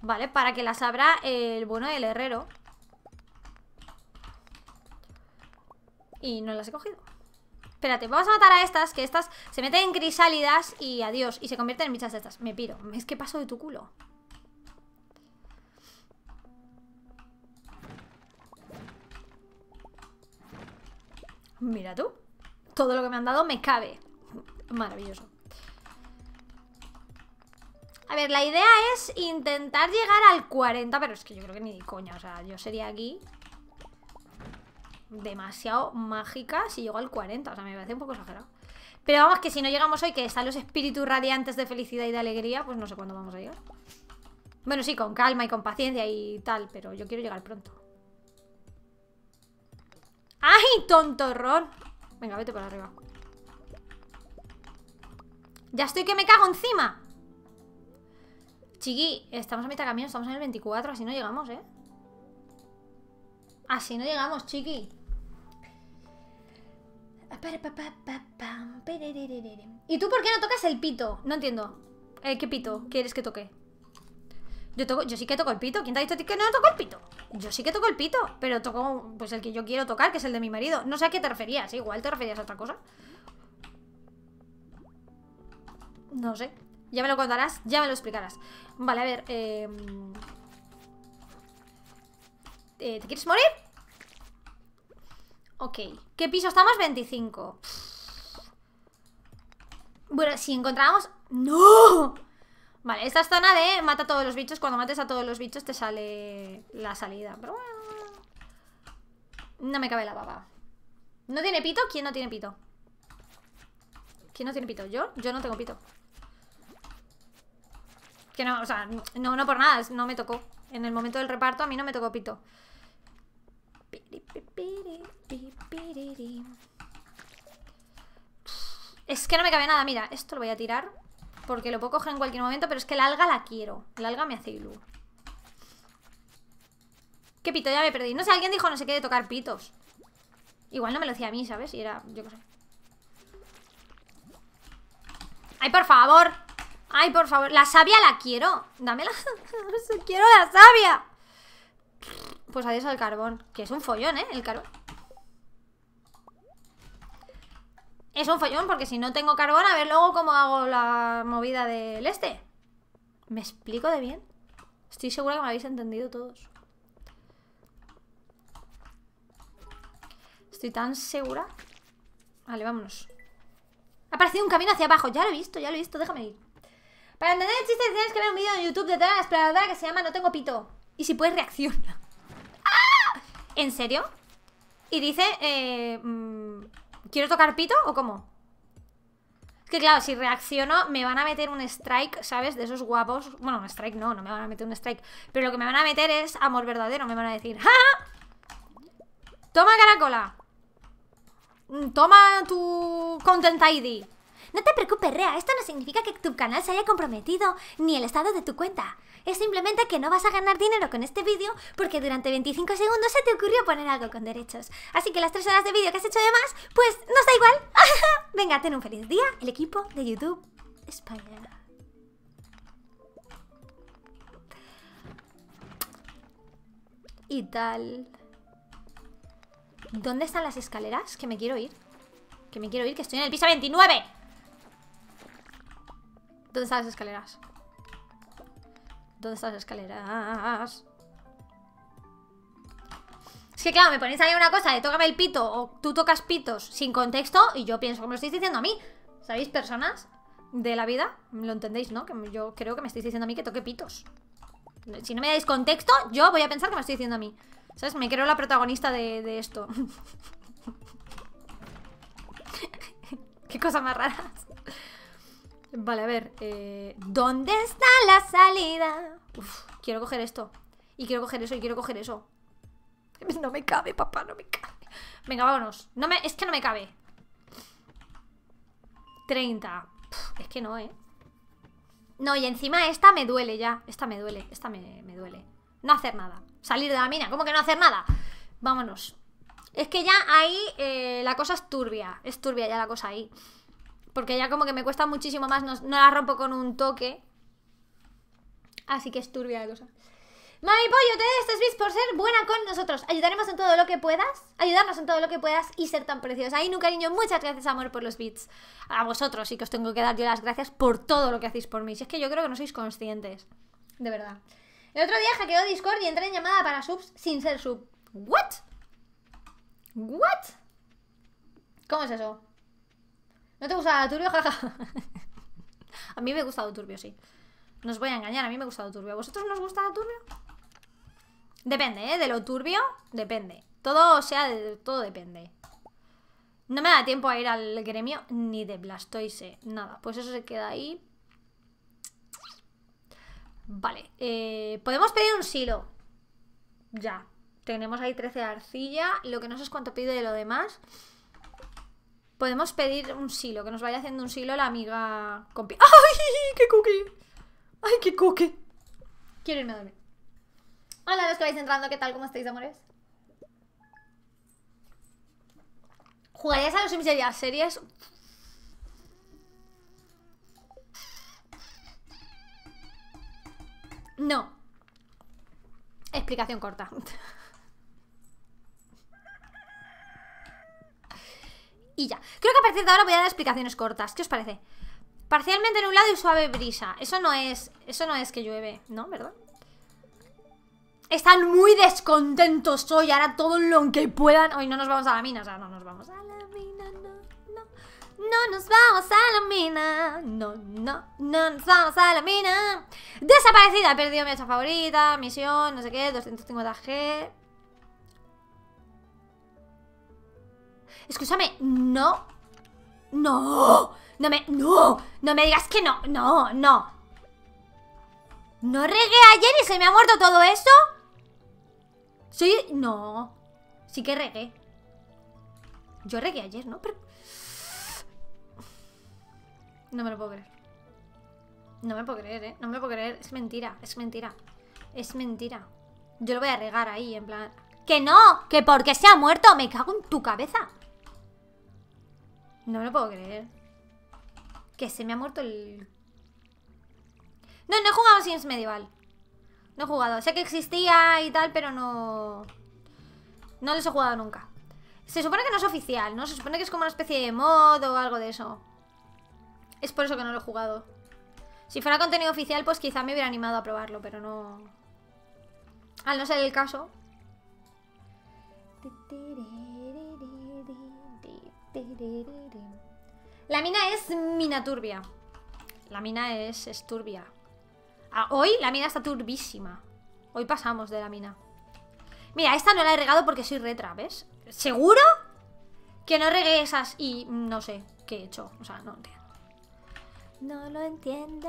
[SPEAKER 1] ¿Vale? Para que las abra el bueno del herrero. Y no las he cogido. Espérate, vamos a matar a estas, que estas se meten en crisálidas y adiós. Y se convierten en muchas de estas. Me piro. Es que paso de tu culo. Mira tú. Todo lo que me han dado me cabe. Maravilloso. A ver, la idea es intentar llegar al 40, pero es que yo creo que ni coña. O sea, yo sería aquí demasiado mágica si llego al 40. O sea, me parece un poco exagerado. Pero vamos, que si no llegamos hoy, que están los espíritus radiantes de felicidad y de alegría, pues no sé cuándo vamos a llegar. Bueno, sí, con calma y con paciencia y tal, pero yo quiero llegar pronto. ¡Ay, tontorrón! Venga, vete para arriba Ya estoy que me cago encima Chiqui, estamos a mitad de camino Estamos en el 24, así no llegamos, ¿eh? Así no llegamos, chiqui ¿Y tú por qué no tocas el pito? No entiendo eh, ¿Qué pito quieres que toque? Yo, sí que toco el pito. ¿Quién te ha dicho que no toco el pito? Yo sí que toco el pito, pero toco pues el que yo quiero tocar, que es el de mi marido. No sé a qué te referías, ¿eh? igual te referías a otra cosa. No sé. Ya me lo contarás, ya me lo explicarás. Vale, a ver. Em, eh, ¿Te quieres morir? Ok. ¿Qué piso estamos? 25. Bueno, si encontramos ¡No! Vale, esta es zona de mata a todos los bichos. Cuando mates a todos los bichos te sale la salida. Pero bueno. No me cabe la baba. ¿No tiene pito? ¿Quién no tiene pito? ¿Quién no tiene pito? ¿Yo? Yo no tengo pito. Que no, o sea, no, no por nada, no me tocó. En el momento del reparto a mí no me tocó pito. Es que no me cabe nada, mira, esto lo voy a tirar porque lo puedo coger en cualquier momento, pero es que la alga la quiero. La alga me hace ilu. ¿Qué pito? Ya me perdí. No sé, alguien dijo no sé qué de tocar pitos. Igual no me lo decía a mí, ¿sabes? Y era, yo qué sé. ¡Ay, por favor! ¡Ay, por favor! La savia la quiero. Dámela. quiero la savia. Pues adiós al carbón. Que es un follón, ¿eh? El carbón. Es un fallón porque si no tengo carbón, a ver luego cómo hago la movida del este. ¿Me explico de bien? Estoy segura que me habéis entendido todos. Estoy tan segura. Vale, vámonos. Ha aparecido un camino hacia abajo. Ya lo he visto, ya lo he visto. Déjame ir. Para entender el chiste tienes que ver un vídeo en YouTube de toda la exploradora que se llama No tengo pito. Y si puedes, reacciona. ¡Ah! ¿En serio? Y dice... Eh, mm, ¿Quiero tocar pito o cómo? Es que claro, si reacciono me van a meter un strike, ¿sabes? De esos guapos. Bueno, un strike no, no me van a meter un strike. Pero lo que me van a meter es amor verdadero. Me van a decir, ¡Ja! Toma caracola. Mm, toma tu Content ID. No te preocupes, Rea, esto no significa que tu canal se haya comprometido ni el estado de tu cuenta. Es simplemente que no vas a ganar dinero con este vídeo porque durante 25 segundos se te ocurrió poner algo con derechos. Así que las 3 horas de vídeo que has hecho de más, pues nos da igual. Venga, ten un feliz día, el equipo de YouTube España. Y tal. ¿Dónde están las escaleras? Que me quiero ir. Que me quiero ir, que estoy en el piso 29. ¿Dónde están las escaleras? todas están escaleras? Es que claro, me ponéis ahí una cosa de tócame el pito o tú tocas pitos sin contexto y yo pienso que me lo estáis diciendo a mí. ¿Sabéis, personas de la vida? Lo entendéis, ¿no? Que yo creo que me estáis diciendo a mí que toque pitos. Si no me dais contexto, yo voy a pensar que me estoy diciendo a mí. ¿Sabes? Me creo la protagonista de, de esto. Qué cosa más rara. Vale, a ver. Eh, ¿Dónde está la salida? quiero coger esto. Y quiero coger eso, y quiero coger eso. No me cabe, papá, no me cabe. Venga, vámonos. No me, es que no me cabe. 30. es que no, ¿eh? No, y encima esta me duele ya. Esta me duele, esta me, duele. No hacer nada. Salir de la mina. ¿Cómo que no hacer nada? Vámonos. Es que ya ahí eh, la cosa es turbia. Es turbia ya la cosa ahí. Porque ya como que me cuesta muchísimo más, no, la rompo con un toque. Así que es turbia la cosa. Mami Pollo, te estos bis por ser buena con nosotros. Ayudaremos en todo lo que puedas, ayudarnos en todo lo que puedas y ser tan preciosa. un cariño, muchas gracias, amor, por los bits. A vosotros sí que os tengo que dar yo las gracias por todo lo que hacéis por mí. Si es que yo creo que no sois conscientes. De verdad. El otro día hackeó Discord y entré en llamada para subs sin ser sub. ¿What? ¿What? ¿Cómo es eso? ¿No te gusta Turbio? Jaja. a mí me gusta Turbio, sí. No os voy a engañar, a mí me gusta Turbio. ¿Vosotros vosotros os gusta Turbio? Depende, ¿eh? De lo turbio, depende. Todo, o sea, todo depende. No me da tiempo a ir al gremio ni de Blastoise. Nada, pues eso se queda ahí. Vale, eh, podemos pedir un silo. Ya, tenemos ahí 13 de arcilla. Lo que no sé es cuánto pide de lo demás. Podemos pedir un silo, que nos vaya haciendo un silo la amiga compi. ¡Ay, qué cookie! ¡Ay, qué coque! Quiero irme a dormir. Hola, los que vais entrando, ¿qué tal? ¿Cómo estáis, amores? ¿Jugarías a los Sims de series? No. Explicación corta. Y ya. Creo que a partir de ahora voy a dar explicaciones cortas. ¿Qué os parece? Parcialmente en nublado y suave brisa. Eso no es. Eso no es que llueve, ¿no? ¿Verdad? Están muy descontentos hoy. Ahora todo lo que puedan. Hoy no nos vamos a la mina. O sea, no nos vamos a la mina, no. No nos vamos a la mina. No, no, no nos vamos a la mina. Desaparecida. He perdido mi hecha favorita. Misión, no sé qué. 250G. Escúchame, no. No. No me. No. No me digas que no. No, no. ¿No regué ayer y se me ha muerto todo eso Soy... No. Sí que regué. Yo regué ayer, ¿no? No me lo puedo creer. No me puedo creer, ¿eh? No me puedo creer. Es mentira, es mentira. Es mentira. Yo lo voy a regar ahí, en plan... ¡Que no! ¡Que porque se ha muerto! ¡Me cago en tu cabeza! No me lo puedo creer. Que se me ha muerto el... No, no he jugado Sims Medieval. No he jugado. Sé que existía y tal, pero no... No los he jugado nunca. Se supone que no es oficial, ¿no? Se supone que es como una especie de mod o algo de eso. Es por eso que no lo he jugado. Si fuera contenido oficial, pues quizá me hubiera animado a probarlo, pero no... Al no ser el caso... La mina es mina turbia. La mina es, esturbia ah, hoy la mina está turbísima. Hoy pasamos de la mina. Mira, esta no la he regado porque soy retra, ¿ves? ¿Seguro? Que no regué esas y no sé qué he hecho. O sea, no entiendo. No lo entiendo.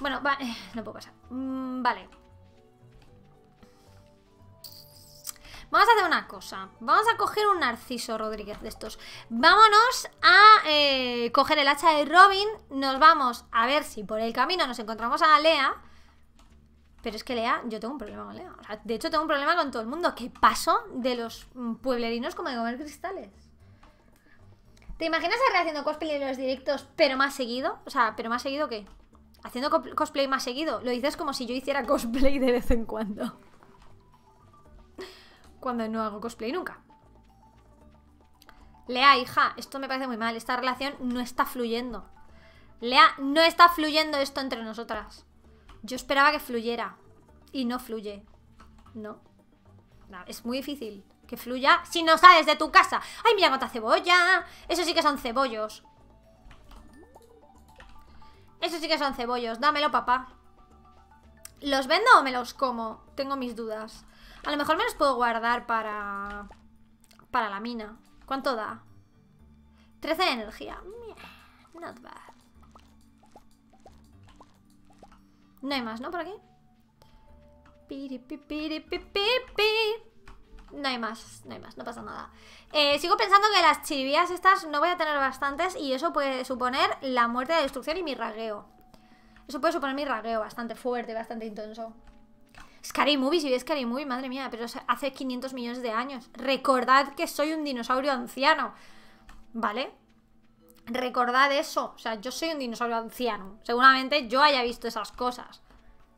[SPEAKER 1] Bueno, va, eh, no puedo pasar. Mm, vale. Vamos a hacer una cosa. Vamos a coger un Narciso Rodríguez de estos. Vámonos a eh, coger el hacha de Robin. Nos vamos a ver si por el camino nos encontramos a Lea. Pero es que Lea, yo tengo un problema con Lea. de hecho, tengo un problema con todo el mundo. ¿Qué paso de los mm, pueblerinos como de comer cristales. ¿Te imaginas haciendo cosplay en los directos, pero más seguido? O sea, ¿pero más seguido qué? Haciendo cosplay más seguido. Lo dices como si yo hiciera cosplay de vez en cuando cuando no hago cosplay nunca. Lea, hija, esto me parece muy mal. Esta relación no está fluyendo. Lea, no está fluyendo esto entre nosotras. Yo esperaba que fluyera. Y no fluye. No. es muy difícil que fluya si no sales de tu casa. ¡Ay, mira cuánta cebolla! Eso sí que son cebollos. Eso sí que son cebollos. Dámelo, papá. ¿Los vendo o me los como? Tengo mis dudas. A lo mejor me los puedo guardar para... Para la mina. ¿Cuánto da? 13 de energía. Not bad. No hay más, ¿no? Por aquí. No hay más, no hay más, no pasa nada. Eh, sigo pensando que las chivías estas no voy a tener bastantes y eso puede suponer la muerte, la destrucción y mi ragueo. Eso puede suponer mi ragueo bastante fuerte, bastante intenso. Scary Movie, si ves Scary Movie, madre mía, pero hace 500 millones de años. Recordad que soy un dinosaurio anciano, ¿vale? Recordad eso, o sea, yo soy un dinosaurio anciano. Seguramente yo haya visto esas cosas,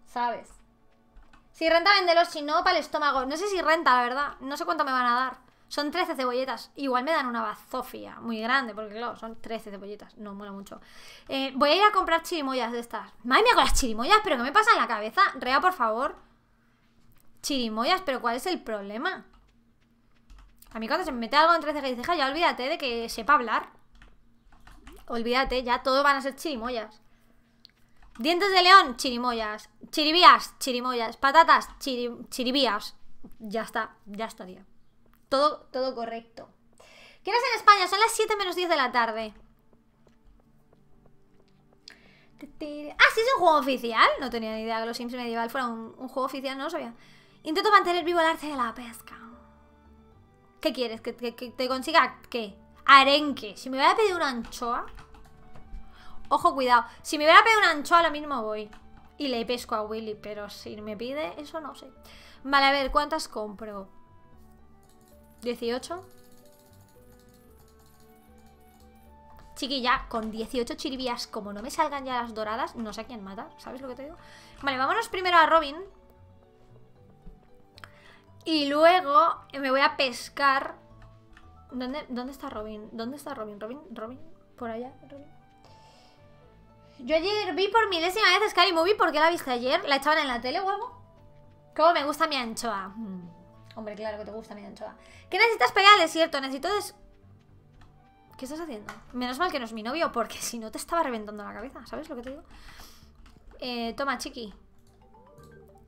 [SPEAKER 1] ¿sabes? Si renta, véndelo, si no, para el estómago. No sé si renta, la verdad, no sé cuánto me van a dar. Son 13 cebolletas. Igual me dan una bazofia muy grande, porque claro, son 13 cebolletas. No mola mucho. Eh, voy a ir a comprar chirimoyas de estas. Madre mía, con las chirimoyas, pero ¿qué me pasa en la cabeza? Rea, por favor chirimoyas, pero ¿cuál es el problema? A mí cuando se me mete algo entre cejas y ya olvídate de que sepa hablar. Olvídate, ya todo van a ser chirimoyas. Dientes de león, chirimoyas. Chiribías, chirimoyas. Patatas, chiribías. Ya está, ya estaría. Todo, todo correcto. ¿Qué en España? Son las 7 menos 10 de la tarde. Ah, sí, es un juego oficial. No tenía ni idea que los Sims Medieval Fueran un, un juego oficial, no lo sabía. Intento mantener vivo el arte de la pesca. ¿Qué quieres? ¿Que, te consiga qué? Arenque. Si me voy a pedir una anchoa... Ojo, cuidado. Si me a pedir una anchoa, lo mismo voy. Y le pesco a Willy, pero si me pide, eso no sé. Vale, a ver, ¿cuántas compro? 18. Chiquilla, con 18 chiribías, como no me salgan ya las doradas, no sé a quién mata, ¿sabes lo que te digo? Vale, vámonos primero a Robin. Y luego eh, me voy a pescar. ¿Dónde, ¿Dónde está Robin? ¿Dónde está Robin? ¿Robin? ¿Robin? ¿Por allá? Yo ayer vi por milésima vez Sky Movie. porque la viste ayer? ¿La echaban en la tele o algo? ¿Cómo me gusta mi anchoa? Hmm. Hombre, claro que te gusta mi anchoa. ¿Qué necesitas para ir al desierto? Necesito des... ¿Qué estás haciendo? Menos mal que no es mi novio, porque si no te estaba reventando la cabeza. ¿Sabes lo que te digo? Eh, toma, chiqui.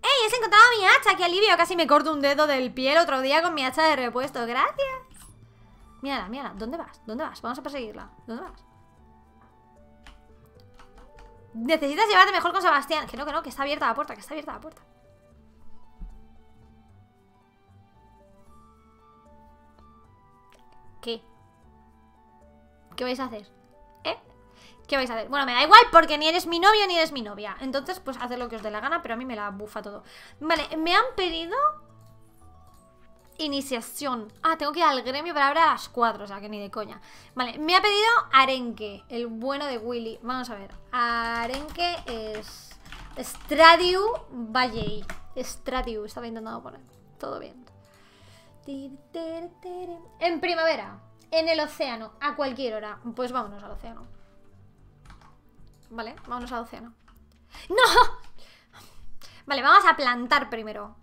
[SPEAKER 1] ¡Ey! ¡Has encontrado mi hacha! ¡Qué alivio! Casi me corto un dedo del pie el otro día con mi hacha de repuesto. ¡Gracias! Mírala, mírala. ¿Dónde vas? ¿Dónde vas? Vamos a perseguirla. ¿Dónde vas? Necesitas llevarte mejor con Sebastián. Que no, que no, que está abierta la puerta, que está abierta la puerta. ¿Qué? ¿Qué vais a hacer? ¿Qué vais a hacer? Bueno, me da igual porque ni eres mi novio ni eres mi novia. Entonces, pues haced lo que os dé la gana, pero a mí me la bufa todo. Vale, me han pedido... Iniciación. Ah, tengo que ir al gremio para ahora a las cuatro o sea que ni de coña. Vale, me ha pedido arenque, el bueno de Willy. Vamos a ver. Arenque es... Stradiu Valley. Stradiu, estaba intentando poner. Todo bien. En primavera, en el océano, a cualquier hora. Pues vámonos al océano. Vale, vámonos al océano ¡No! Vale, vamos a plantar primero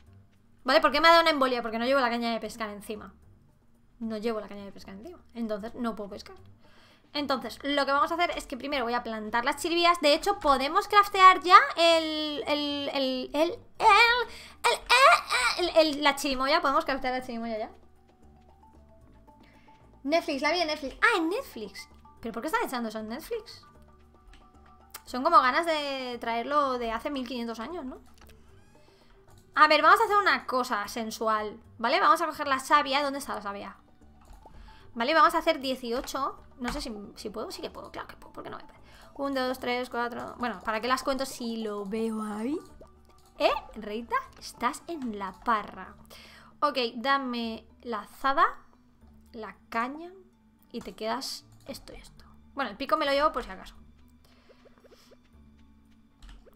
[SPEAKER 1] ¿Vale? ¿Por qué me ha dado una embolia? Porque no llevo la caña de pescar encima No llevo la caña de pescar encima Entonces no puedo pescar entonces, lo que vamos a hacer es que primero voy a plantar las chiribías. De hecho, podemos craftear ya el... el... el... el... el... el... la chirimoya. Podemos craftear la chirimoya ya. Netflix, la vi en Netflix. Ah, en Netflix. ¿Pero por qué están echando eso en Netflix? Son como ganas de traerlo de hace 1500 años, ¿no? A ver, vamos a hacer una cosa sensual, ¿vale? Vamos a coger la savia. ¿Dónde está la savia? Vale, vamos a hacer 18. No sé si, puedo. Sí que puedo, claro que puedo. ¿Por qué no? 1, 2, 3, 4... Bueno, ¿para qué las cuento si lo veo ahí? ¿Eh, Reita? Estás en la parra. Ok, dame la zada, la caña y te quedas esto y esto. Bueno, el pico me lo llevo por si acaso.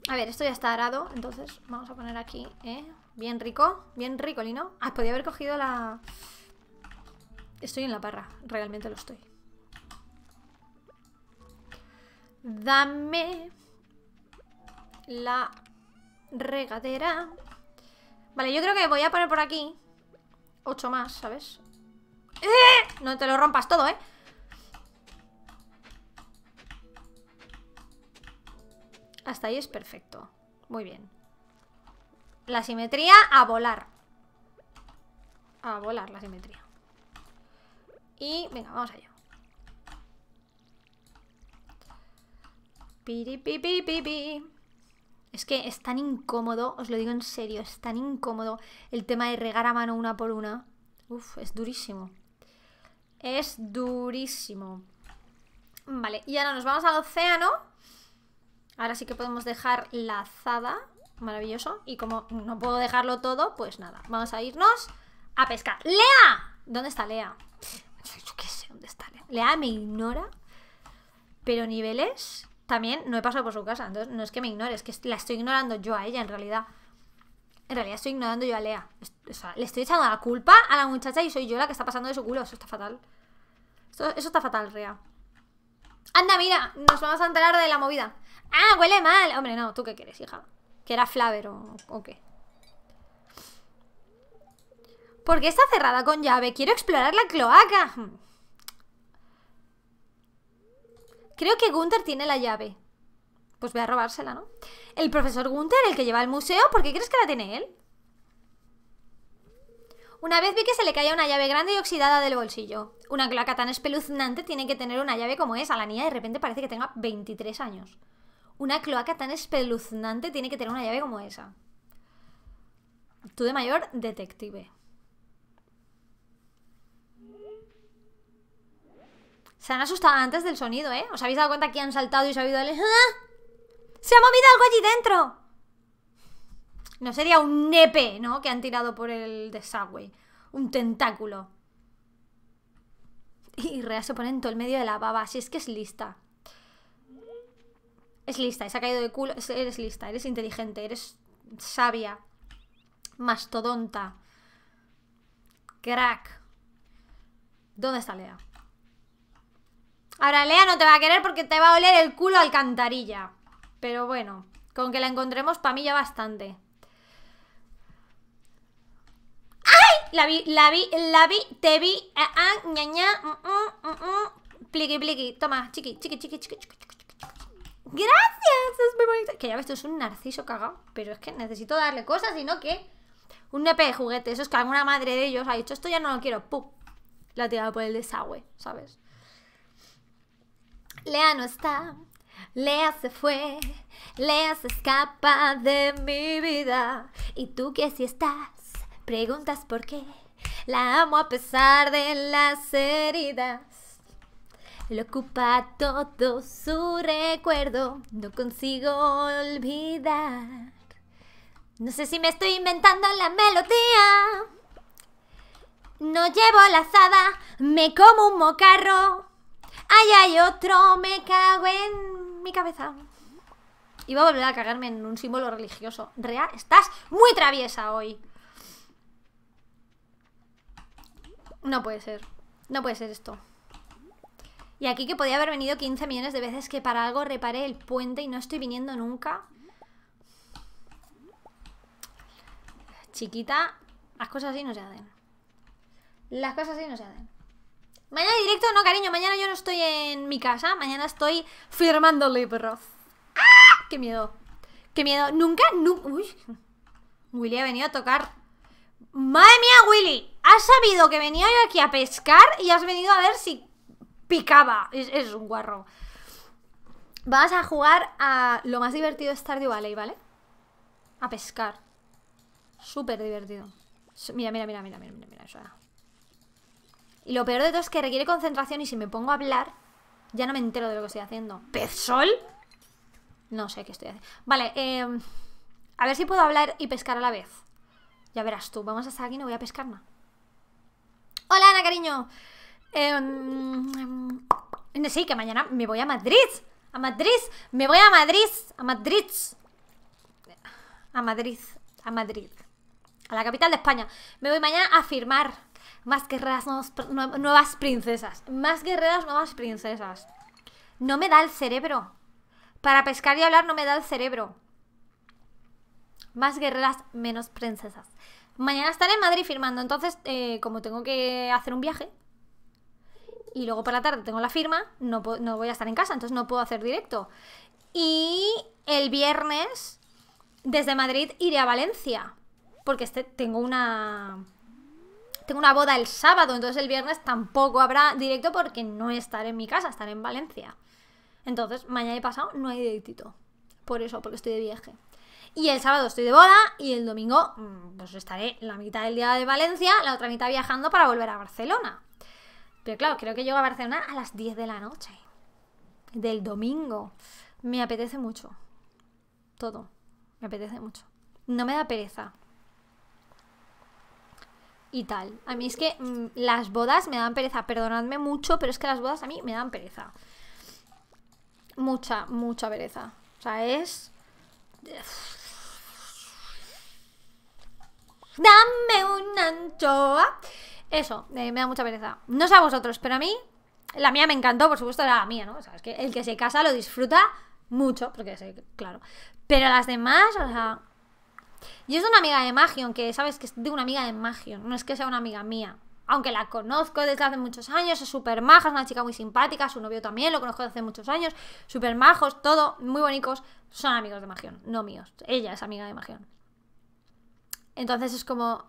[SPEAKER 1] A ver, esto ya está arado, entonces vamos a poner aquí, ¿eh? Bien rico, bien rico, Lino. Ah, podía haber cogido la... Estoy en la parra, realmente lo estoy. Dame la regadera. Vale, yo creo que voy a poner por aquí ocho más, ¿sabes? ¡Eh! No te lo rompas todo, ¿eh? Hasta ahí es perfecto. Muy bien. La simetría a volar. A volar la simetría. Y venga, vamos allá. Es que es tan incómodo, os lo digo en serio, es tan incómodo el tema de regar a mano una por una. Uf, es durísimo. Es durísimo. Vale, y ahora nos vamos al océano. Ahora sí que podemos dejar la azada Maravilloso. Y como no puedo dejarlo todo, pues nada. Vamos a irnos a pescar. ¡Lea! ¿Dónde está Lea? Yo qué sé dónde está Lea. Lea me ignora. Pero niveles... También no he pasado por su casa. Entonces no es que me ignore, es que la estoy ignorando yo a ella en realidad. En realidad estoy ignorando yo a Lea. O sea, le estoy echando la culpa a la muchacha y soy yo la que está pasando de su culo. Eso está fatal. eso está fatal, Rea. Anda, mira, nos vamos a enterar de la movida. ¡Ah, huele mal! Hombre, no, ¿tú qué quieres, hija? ¿Que era Flaver o, qué? ¿Por qué está cerrada con llave? Quiero explorar la cloaca. Creo que Gunther tiene la llave. Pues voy a robársela, ¿no? El profesor Gunther, el que lleva al museo, ¿por qué crees que la tiene él? Una vez vi que se le caía una llave grande y oxidada del bolsillo. Una cloaca tan espeluznante tiene que tener una llave como esa. La niña de repente parece que tenga 23 años una cloaca tan espeluznante tiene que tener una llave como esa. Tú de mayor, detective. Se han asustado antes del sonido, ¿eh? ¿Os habéis dado cuenta que han saltado y se ha oído el... ¡Ah! ¡Se ha movido algo allí dentro! No sería un nepe, ¿no? Que han tirado por el desagüe. Un tentáculo. Y Rea se pone en todo el medio de la baba. Si es que es lista. Es lista, se ha caído de culo. Eres lista, eres inteligente, eres sabia. Mastodonta. Crack. ¿Dónde está Lea? Ahora Lea no te va a querer porque te va a oler el culo alcantarilla. Pero bueno, con que la encontremos para mí ya bastante. ¡Ay! La vi, la vi, la vi, te vi. Ah, ah, ña, mm, mm, mm, Pliqui, pliqui. Toma, chiqui, chiqui, chiqui, chiqui, chiqui. chiqui. Gracias, es muy bonito. Que ya ves, esto es un narciso cagado, pero es que necesito darle cosas, y no que un nepe de juguete, eso es que alguna madre de ellos ha dicho, esto ya no lo quiero, ¡pum! La ha tirado por el desagüe, ¿sabes? Lea no está, Lea se fue, Lea se escapa de mi vida. Y tú que si estás, preguntas por qué. La amo a pesar de las heridas. Lo ocupa todo su recuerdo, no consigo olvidar. No sé si me estoy inventando la melodía. No llevo la me como un mocarro. Ay, hay otro, me cago en mi cabeza. Iba a volver a cagarme en un símbolo religioso. Rea, estás muy traviesa hoy. No puede ser. No puede ser esto. Y aquí que podía haber venido 15 millones de veces que para algo reparé el puente y no estoy viniendo nunca. Chiquita, las cosas así no se hacen. Las cosas así no se hacen. Mañana directo, no, cariño. Mañana yo no estoy en mi casa. Mañana estoy firmando libros. ¡Ah! ¡Qué miedo! ¡Qué miedo! Nunca, nunca... Uy. Willy ha venido a tocar. ¡Madre mía, Willy! Has sabido que venía yo aquí a pescar y has venido a ver si picaba. Es, es un guarro. Vamos a jugar a lo más divertido de Stardew Valley, ¿vale? A pescar. Súper divertido. Mira, mira, mira, mira, mira, mira, mira, eso Y lo peor de todo es que requiere concentración y si me pongo a hablar, ya no me entero de lo que estoy haciendo. ¿Pez sol? No sé qué estoy haciendo. Vale, eh, a ver si puedo hablar y pescar a la vez. Ya verás tú, vamos a estar aquí, no voy a pescar nada. Hola, Ana, cariño. Em, em, sí, que mañana me voy a Madrid. A Madrid. Me voy a Madrid. A Madrid. A Madrid. A Madrid. A la capital de España. Me voy mañana a firmar. Más guerreras, nuevas, princesas. Más guerreras, nuevas princesas. No me da el cerebro. Para pescar y hablar no me da el cerebro. Más guerreras, menos princesas. Mañana estaré en Madrid firmando. Entonces, eh, como tengo que hacer un viaje, y luego por la tarde tengo la firma, no, no voy a estar en casa, entonces no puedo hacer directo. Y el viernes, desde Madrid, iré a Valencia, porque este, tengo una... Tengo una boda el sábado, entonces el viernes tampoco habrá directo porque no estaré en mi casa, estaré en Valencia. Entonces, mañana y pasado no hay directito. Por eso, porque estoy de viaje. Y el sábado estoy de boda y el domingo mm, pues estaré la mitad del día de Valencia, la otra mitad viajando para volver a Barcelona. Pero claro, creo que llego a Barcelona a las 10 de la noche. Del domingo. Me apetece mucho. Todo. Me apetece mucho. No me da pereza. Y tal. A mí es que mm, las bodas me dan pereza. Perdonadme mucho, pero es que las bodas a mí me dan pereza. Mucha, mucha pereza. O sea, es... Dame un anchoa. Eso, me da mucha pereza. No sé a vosotros, pero a mí, la mía me encantó, por supuesto, era la mía, ¿no? O es que el que se casa lo disfruta mucho, porque claro. Pero las demás, o sea. Yo es una amiga de Magion, que sabes que es de una amiga de Magion, no es que sea una amiga mía. Aunque la conozco desde hace muchos años, es súper maja, es una chica muy simpática, su novio también, lo conozco desde hace muchos años, súper majos, todo, muy bonitos, son amigos de Magion, no míos. Ella es amiga de Magion. Entonces es como,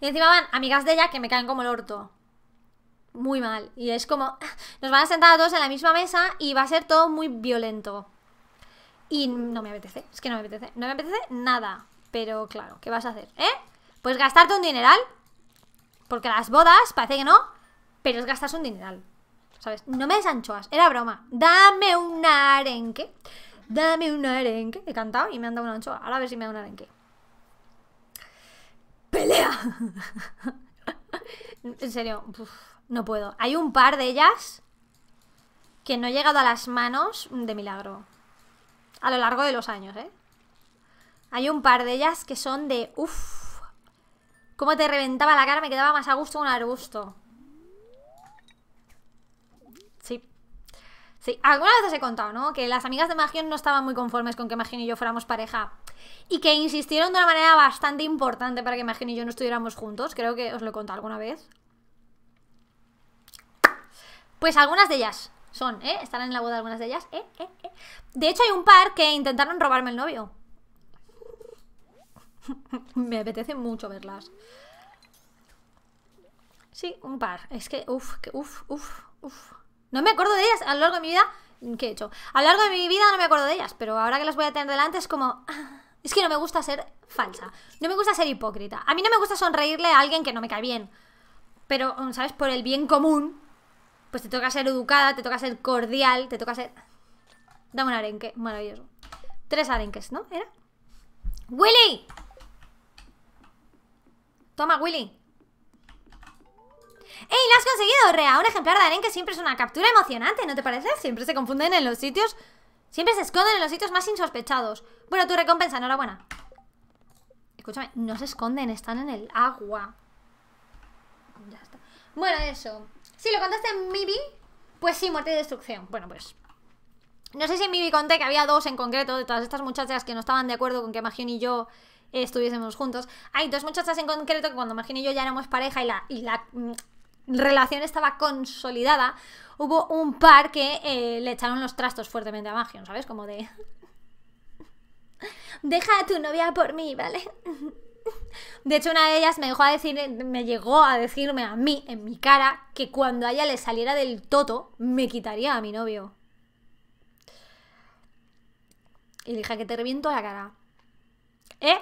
[SPEAKER 1] y encima van amigas de ella que me caen como el orto. Muy mal. Y es como, nos van a sentar a todos en la misma mesa y va a ser todo muy violento. Y no me apetece, es que no me apetece, no me apetece nada. Pero claro, ¿qué vas a hacer? ¿Eh? Pues gastarte un dineral. Porque las bodas, parece que no, pero es gastas un dineral. ¿Sabes? No me des anchoas, era broma. Dame un arenque. Dame un arenque. He cantado y me han dado una anchoa. Ahora a ver si me da un arenque. en serio, no puedo. Hay un par de ellas que no he llegado a las manos de milagro. A lo largo de los años, ¿eh? Hay un par de ellas que son de... Uff. Cómo te reventaba la cara, me quedaba más a gusto un arbusto. Sí, alguna vez os he contado, ¿no? Que las amigas de Magion no estaban muy conformes con que Magion y yo fuéramos pareja. Y que insistieron de una manera bastante importante para que Magion y yo no estuviéramos juntos. Creo que os lo he contado alguna vez. Pues algunas de ellas son, ¿eh? Estarán en la boda algunas de ellas. ¿Eh? ¿Eh? ¿Eh? De hecho, hay un par que intentaron robarme el novio. Me apetece mucho verlas. Sí, un par. Es que, uff, que, uff, uff, uff. No me acuerdo de ellas a lo largo de mi vida. ¿Qué he hecho? A lo largo de mi vida no me acuerdo de ellas, pero ahora que las voy a tener delante es como... Ah, es que no me gusta ser falsa. No me gusta ser hipócrita. A mí no me gusta sonreírle a alguien que no me cae bien. Pero, mm, ¿sabes? Por el bien común, pues te toca ser educada, te toca ser cordial, te toca ser... Dame un arenque. Maravilloso. Tres arenques, ¿no? ¿Era? ¡Willy! Toma, Willy. ¡Ey, la has conseguido, Rea! Un ejemplar de arenque siempre es una captura emocionante, ¿no te parece? Siempre se confunden en los sitios... Siempre se esconden en los sitios más insospechados. Bueno, tu recompensa, enhorabuena. Escúchame, no se esconden, están en el agua. Ya está. Bueno, eso. Si lo contaste en Mibi, pues sí, muerte y destrucción. Bueno, pues... No sé si en Mibi conté que había dos en concreto de todas estas muchachas que no estaban de acuerdo con que Magín y yo estuviésemos juntos. Hay dos muchachas en concreto que cuando Magín y yo ya éramos pareja y la mm, relación estaba consolidada, hubo un par que eh, le echaron los trastos fuertemente a Magion, ¿sabes? Como de... Deja a tu novia por mí, ¿vale? De hecho, una de ellas me dejó a decir, me llegó a decirme a mí, en mi cara, que cuando a ella le saliera del toto, me quitaría a mi novio. Y dije que te reviento la cara. ¿Eh?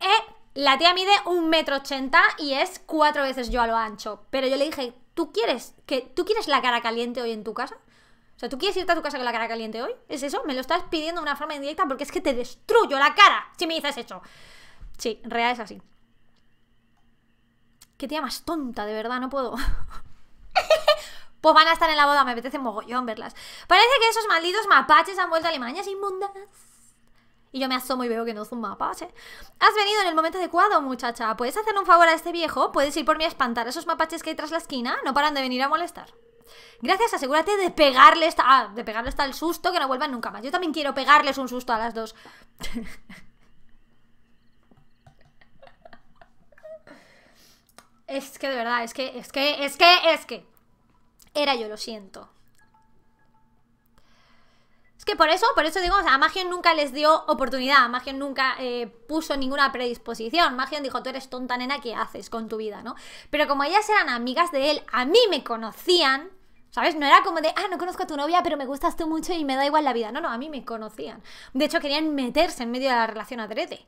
[SPEAKER 1] ¿Eh? La tía mide un metro ochenta y es cuatro veces yo a lo ancho. Pero yo le dije, ¿tú quieres, que, ¿tú quieres la cara caliente hoy en tu casa? O sea, ¿tú quieres irte a tu casa con la cara caliente hoy? ¿Es eso? Me lo estás pidiendo de una forma indirecta porque es que te destruyo la cara si me dices eso. Sí, en es así. Qué tía más tonta, de verdad, no puedo. pues van a estar en la boda, me apetece mogollón verlas. Parece que esos malditos mapaches han vuelto a Alemania sin mundas. Y yo me asomo y veo que no es un mapache. Has venido en el momento adecuado, muchacha. ¿Puedes hacer un favor a este viejo? ¿Puedes ir por mí a espantar a esos mapaches que hay tras la esquina? No paran de venir a molestar. Gracias, asegúrate de pegarle ah, de pegarle hasta el susto que no vuelvan nunca más. Yo también quiero pegarles un susto a las dos. es que de verdad, es que, es que, es que, es que. Era yo, lo siento que por eso, por eso digo, a Magion nunca les dio oportunidad, a Magion nunca eh, puso ninguna predisposición. Magion dijo, tú eres tonta nena, ¿qué haces con tu vida, no? Pero como ellas eran amigas de él, a mí me conocían, ¿Sabes? No era como de, ah, no conozco a tu novia, pero me gustas tú mucho y me da igual la vida. No, no, a mí me conocían. De hecho, querían meterse en medio de la relación adrede.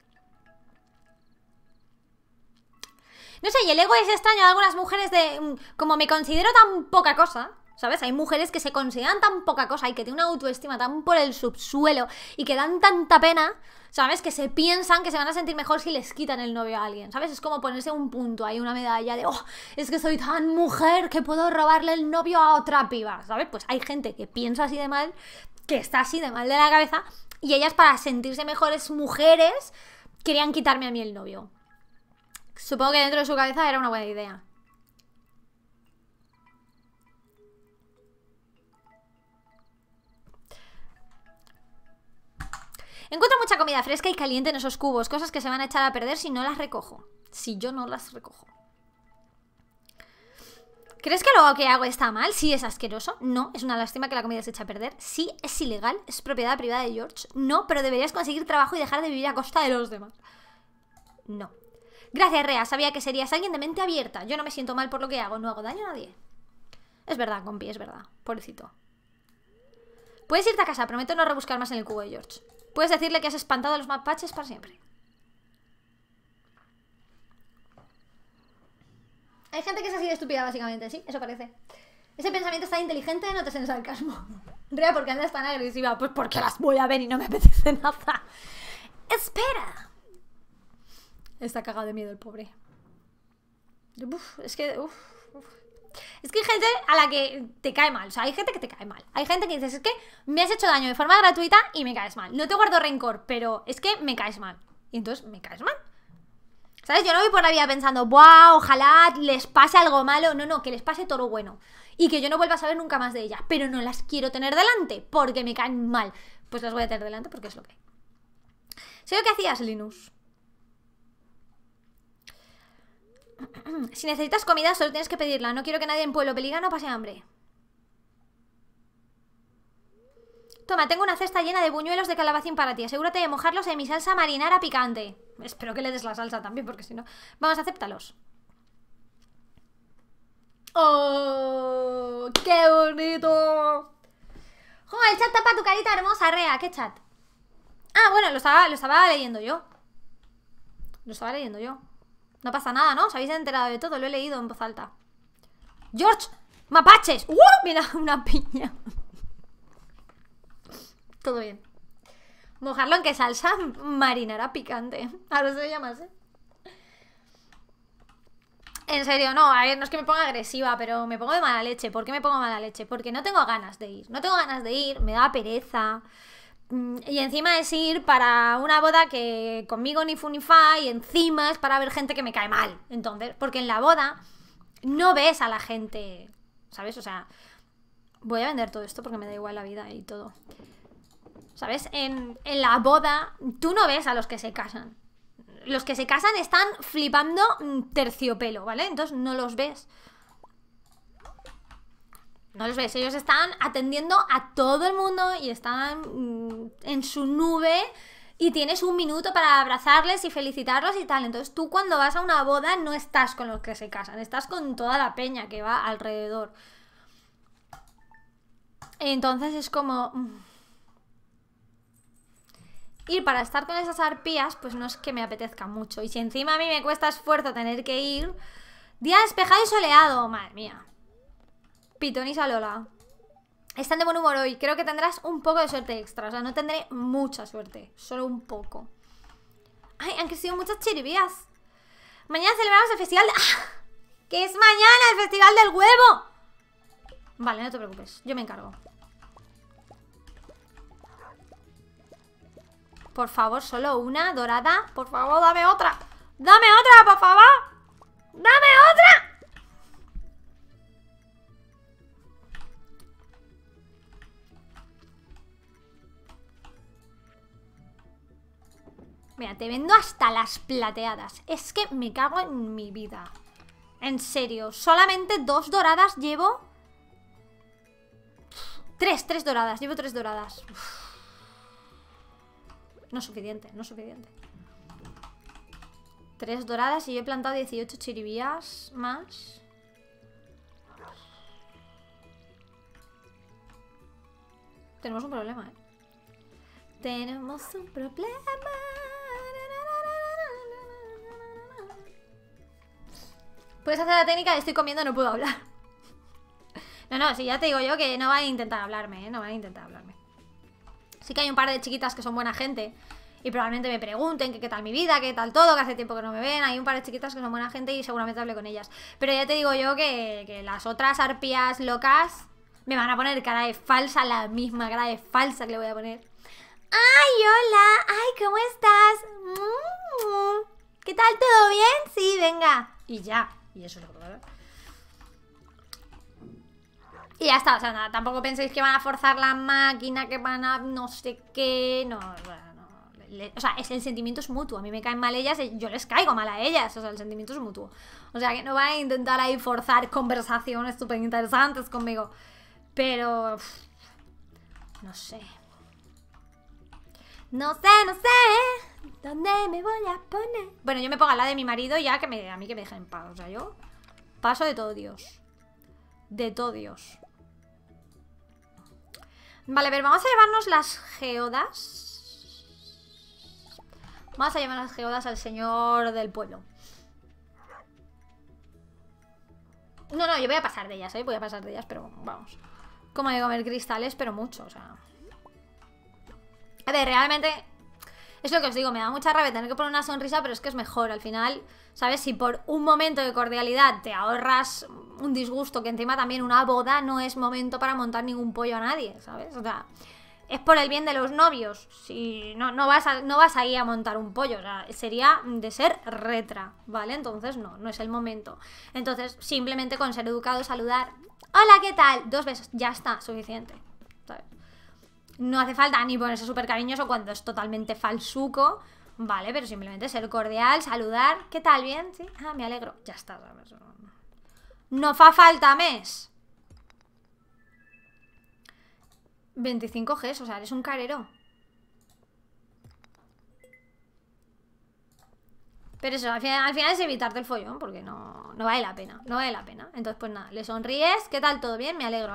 [SPEAKER 1] No sé, y el ego es extraño de algunas mujeres de, mm, como me considero tan poca cosa, ¿Sabes? Hay mujeres que se consideran tan poca cosa y que tienen una autoestima tan por el subsuelo y que dan tanta pena, ¿sabes? Que se piensan que se van a sentir mejor si les quitan el novio a alguien, ¿sabes? Es como ponerse un punto ahí, una medalla de, oh, es que soy tan mujer que puedo robarle el novio a otra piba, ¿sabes? Pues hay gente que piensa así de mal, que está así de mal de la cabeza y ellas para sentirse mejores mujeres querían quitarme a mí el novio. Supongo que dentro de su cabeza era una buena idea. Encuentro mucha comida fresca y caliente en esos cubos, cosas que se van a echar a perder si no las recojo. Si yo no las recojo. ¿Crees que lo que hago está mal? Sí, es asqueroso. No, es una lástima que la comida se eche a perder. Sí, es ilegal. Es propiedad privada de George. No, pero deberías conseguir trabajo y dejar de vivir a costa de los demás. No. Gracias, Rea. Sabía que serías alguien de mente abierta. Yo no me siento mal por lo que hago. No hago daño a nadie. Es verdad, compi, es verdad. Pobrecito. Puedes irte a casa. Prometo no rebuscar más en el cubo de George. Puedes decirle que has espantado a los mapaches para siempre. Hay gente que es así de estúpida, básicamente, ¿sí? Eso parece. Ese pensamiento está inteligente, no te el casmo. Rea, ¿por qué andas tan agresiva? Pues porque las voy a ver y no me apetece nada. ¡Espera! Está cagado de miedo el pobre. es que... Uf. Es que hay gente a la que te cae mal, o sea, hay gente que te cae mal. Hay gente que dices, es que me has hecho daño de forma gratuita y me caes mal. No te guardo rencor, pero es que me caes mal. Y entonces me caes mal. ¿Sabes? Yo no voy por la vida pensando, wow, Ojalá les pase algo malo. No, no, que les pase todo lo bueno. Y que yo no vuelva a saber nunca más de ellas. Pero no las quiero tener delante porque me caen mal. Pues las voy a tener delante porque es lo que hay. lo que hacías, Linus? si necesitas comida, solo tienes que pedirla. No quiero que nadie en pueblo no pase hambre. Toma, tengo una cesta llena de buñuelos de calabacín para ti. Asegúrate de mojarlos en mi salsa marinara picante. Espero que le des la salsa también, porque si no... Vamos, acéptalos. ¡Oh! ¡Qué bonito! ¡Jo, oh, el chat tapa tu carita hermosa, Rea! ¿Qué chat? Ah, bueno, lo lo estaba leyendo yo. Lo estaba leyendo yo. No pasa nada, ¿no? Os habéis enterado de todo, lo he leído en voz alta. ¡George! ¡Mapaches! ¡Uh! Mira, una piña. todo bien. Mojarlo en que salsa marinara picante. Ahora se llama ¿eh? En serio, no, a ver, no es que me ponga agresiva, pero me pongo de mala leche. ¿Por qué me pongo mala leche? Porque no tengo ganas de ir. No tengo ganas de ir, me da pereza. Mm, y encima es ir para una boda que conmigo ni fu ni fa, y encima es para ver gente que me cae mal. Entonces, porque en la boda no ves a la gente, ¿sabes? O sea, voy a vender todo esto porque me da igual la vida y todo. ¿Sabes? En, en la boda tú no ves a los que se casan. Los que se casan están flipando mm, terciopelo, ¿vale? Entonces no los ves. No los ves ellos están atendiendo a todo el mundo y están mm, en su nube y tienes un minuto para abrazarles y felicitarlos y tal. Entonces tú cuando vas a una boda no estás con los que se casan, estás con toda la peña que va alrededor. Entonces es como... Mm. Ir para estar con esas arpías, pues no es que me apetezca mucho. Y si encima a mí me cuesta esfuerzo tener que ir... Día despejado y soleado, madre mía y Salola, Están de buen humor hoy. Creo que tendrás un poco de suerte extra. O sea, no tendré mucha suerte. Solo un poco. Ay, han crecido muchas chiribías. Mañana celebramos el festival ¡Ah! ¡Que es mañana el festival del huevo! Vale, no te preocupes. Yo me encargo. Por favor, solo una dorada. Por favor, dame otra. ¡Dame otra, por favor! ¡Dame otra! Mira, te vendo hasta las plateadas. Es que me cago en mi vida. En serio, solamente dos doradas llevo... Tres, tres doradas. Llevo tres doradas. No suficiente, no suficiente. Tres doradas y yo he plantado 18 chiribías más. Tenemos un problema, ¿eh? Tenemos un problema. Puedes hacer la técnica, estoy comiendo, no puedo hablar. No, no, sí, ya te digo yo que no van a intentar hablarme, ¿eh? No van a intentar hablarme. Sí que hay un par de chiquitas que son buena gente y probablemente me pregunten qué tal mi vida, qué tal todo, que hace tiempo que no me ven. Hay un par de chiquitas que son buena gente y seguramente hablé con ellas. Pero ya te digo yo que, que las otras arpías locas me van a poner cara de falsa, la misma cara de falsa que le voy a poner. ¡Ay, hola! ¡Ay, cómo estás! Mm, ¿Qué tal? ¿Todo bien? Sí, venga. Y ya. Y eso es lo que Y ya está, o sea, tampoco penséis que van a forzar la máquina, que van a no sé qué, no, o sea, es, el sentimiento es mutuo, a mí me caen mal ellas, eh, yo les caigo mal a ellas, o sea, el sentimiento es mutuo. O sea, que no van a intentar ahí forzar conversaciones súper interesantes conmigo, pero... no sé. No sé, no sé. ¿Dónde me voy a poner? Bueno, yo me pongo la de mi marido ya que a mí que me dejen en paz. O sea, yo paso de todo Dios. De todo Dios. Vale, a ver, vamos a llevarnos las geodas. Vamos a llevar las geodas al señor del pueblo. No, no, yo voy a pasar de ellas, ¿eh? Voy a pasar de ellas, pero vamos. Como de comer cristales, pero mucho, o sea. A ver, realmente es lo que os digo, me da mucha rabia tener que poner una sonrisa, pero es que es mejor. Al final, ¿sabes? Si por un momento de cordialidad te ahorras un disgusto, que encima también una boda no es momento para montar ningún pollo a nadie, ¿sabes? O sea, es por el bien de los novios. Si no, no vas no vas ahí a montar un pollo. O sea, sería de ser retra, ¿vale? Entonces no, no es el momento. Entonces, simplemente con ser educado, saludar. Hola, ¿qué tal? Dos besos. Ya está, suficiente. ¿Sabes? No hace falta ni ponerse súper cariñoso cuando es totalmente falsuco, ¿vale? Pero simplemente ser cordial, saludar. ¿Qué tal? ¿Bien? ¿Sí? Ah, me alegro. Ya está. No fa falta mes. 25 g o sea, eres un carero. Pero eso, al final, es evitarte el follón, porque no, no vale la pena, no vale la pena. Entonces, pues nada, le sonríes, ¿qué tal? ¿Todo bien? Me alegro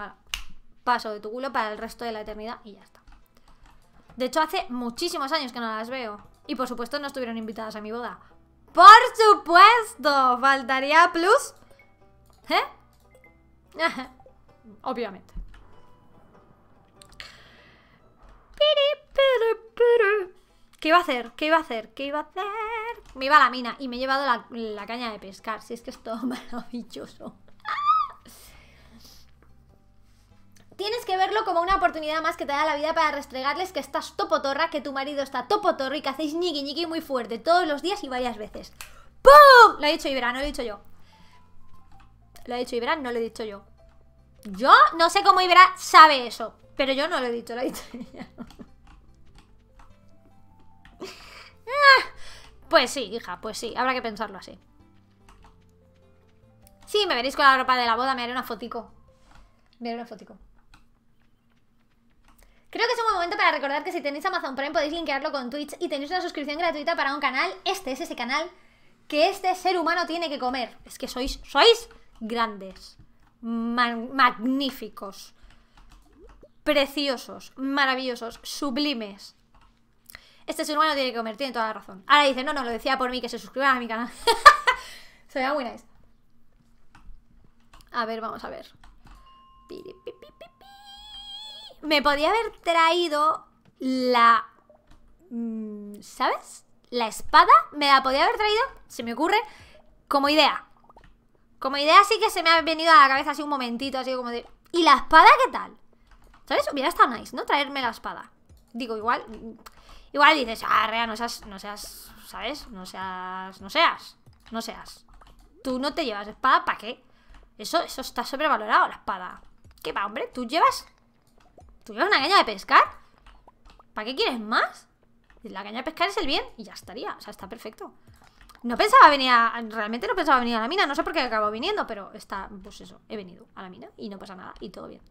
[SPEAKER 1] paso de tu culo para el resto de la eternidad y ya está. De hecho, hace muchísimos años que no las veo. Y por supuesto no estuvieron invitadas a mi boda. ¡Por supuesto! ¿Faltaría plus? ¿Eh? Obviamente. ¿Qué iba a hacer? ¿Qué iba a hacer? ¿Qué iba a hacer? Me iba a la mina y me he llevado la, caña de pescar. Si es que es todo maravilloso. Tienes que verlo como una oportunidad más que te da la vida para restregarles que estás topotorra, que tu marido está topotorro y que hacéis ñiqui muy fuerte todos los días y varias veces. ¡Pum! Lo ha dicho Ibera, no lo he dicho yo. Lo ha dicho Ibera, no lo he dicho yo. Yo no sé cómo Ibera sabe eso, pero yo no lo he dicho, lo he dicho ella. Ah, pues sí, hija, pues sí, habrá que pensarlo así. Sí, me veréis con la ropa de la boda, me haré una fotico. Me haré una fotico. Creo que es un buen momento para recordar que si tenéis Amazon Prime podéis linkearlo con Twitch y tenéis una suscripción gratuita para un canal. Este es ese canal que este ser humano tiene que comer. Es que sois, sois grandes, magníficos, preciosos, maravillosos, sublimes. Este ser humano tiene que comer, tiene toda la razón. Ahora dice, no, no, lo decía por mí que se suscriban a mi canal. Soy muy nice. A ver, vamos a ver. Piripipi. Me podía haber traído la... Mm, ¿Sabes? La espada me la podía haber traído, se me ocurre, como idea. Como idea sí que se me ha venido a la cabeza así un momentito, así como de... ¿Y la espada qué tal? ¿Sabes? Hubiera estado nice, ¿no? Traerme la espada. Digo, igual... Igual dices, ah, Rea, no seas... No seas... ¿Sabes? No seas... No seas. No seas. Tú no te llevas espada, ¿para qué? Eso, eso está sobrevalorado, la espada. ¿Qué va, hombre? Tú llevas Tú ¿Tuvieras una caña de pescar? ¿Para qué quieres más? La caña de pescar es el bien y ya estaría. O sea, está perfecto. No pensaba venir a... Realmente no pensaba venir a la mina. No sé por qué acabo viniendo, pero está... Pues eso, he venido a la mina y no pasa nada y todo bien.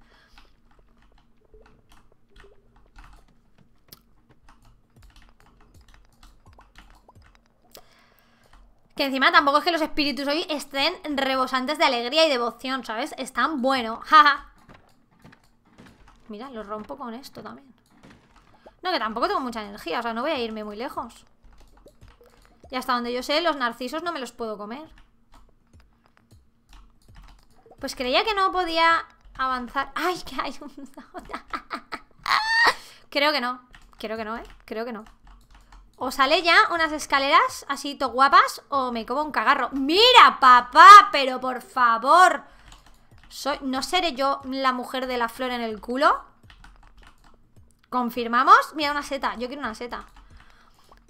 [SPEAKER 1] Que encima tampoco es que los espíritus hoy estén rebosantes de alegría y devoción, ¿sabes? Están bueno, jaja. Mira, lo rompo con esto también No, que tampoco tengo mucha energía O sea, no voy a irme muy lejos Y hasta donde yo sé, los narcisos no me los puedo comer Pues creía que no podía avanzar ¡Ay, que hay un... Creo que no Creo que no, ¿eh? Creo que no o sale ya unas escaleras así to guapas o me como un cagarro. ¡Mira, papá! Pero por favor. ¿No seré yo la mujer de la flor en el culo? ¿Confirmamos? Mira, una seta. Yo quiero una seta.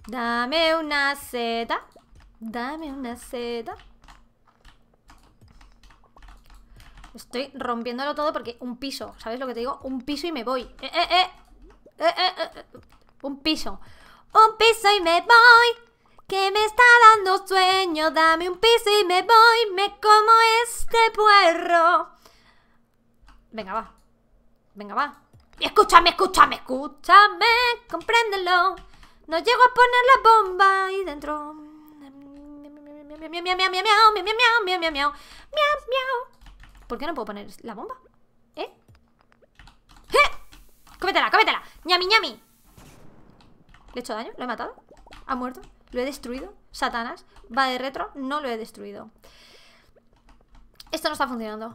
[SPEAKER 1] Dame una seta. Dame una seta. Estoy rompiéndolo todo porque un piso, ¿sabes lo que te digo? Un piso y me voy. Eh, eh, eh. Un piso. Un piso y me voy. Que me está dando sueño. Dame un piso y me voy. Me como este puerro. Venga, va. Venga, va. Escúchame, escúchame, escúchame. Compréndelo. No llego a poner la bomba ahí dentro. Miau, ¿Por qué no puedo poner la bomba? ¿Eh? ¡Eh! ¡Cómetela, cómetela! ¡Ñami, ñami! ¿Le he hecho daño? ¿Lo he matado? ¿Ha muerto? ¿Lo he destruido? Satanás. Va de retro. No lo he destruido. Esto no está funcionando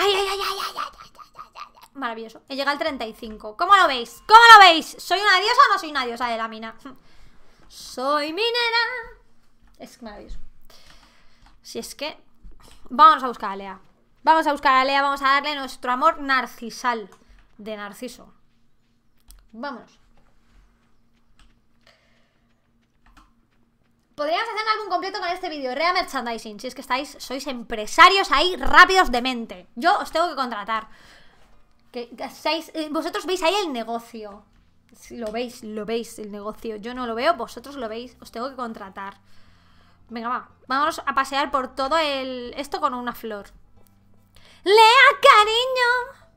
[SPEAKER 1] ay, ay, ay, ay, ay, Maravilloso. He llegado al 35. ¿Cómo lo veis? ¿Cómo lo veis? ¿Soy una diosa o no soy una diosa de la mina? soy minera. Es maravilloso. Si es que... Vamos a buscar a Lea. Vamos a buscar a Lea, vamos a darle nuestro amor narcisal. De Narciso. Vámonos. Podríamos hacer un álbum completo con este vídeo, Rea Merchandising, si es que estáis, sois empresarios ahí rápidos de mente. Yo os tengo que contratar. Que, eh, vosotros veis ahí el negocio. Si lo veis, lo veis el negocio. Yo no lo veo, vosotros lo veis, os tengo que contratar. Venga, va. Vamos a pasear por todo el... Esto con una flor. Lea, cariño.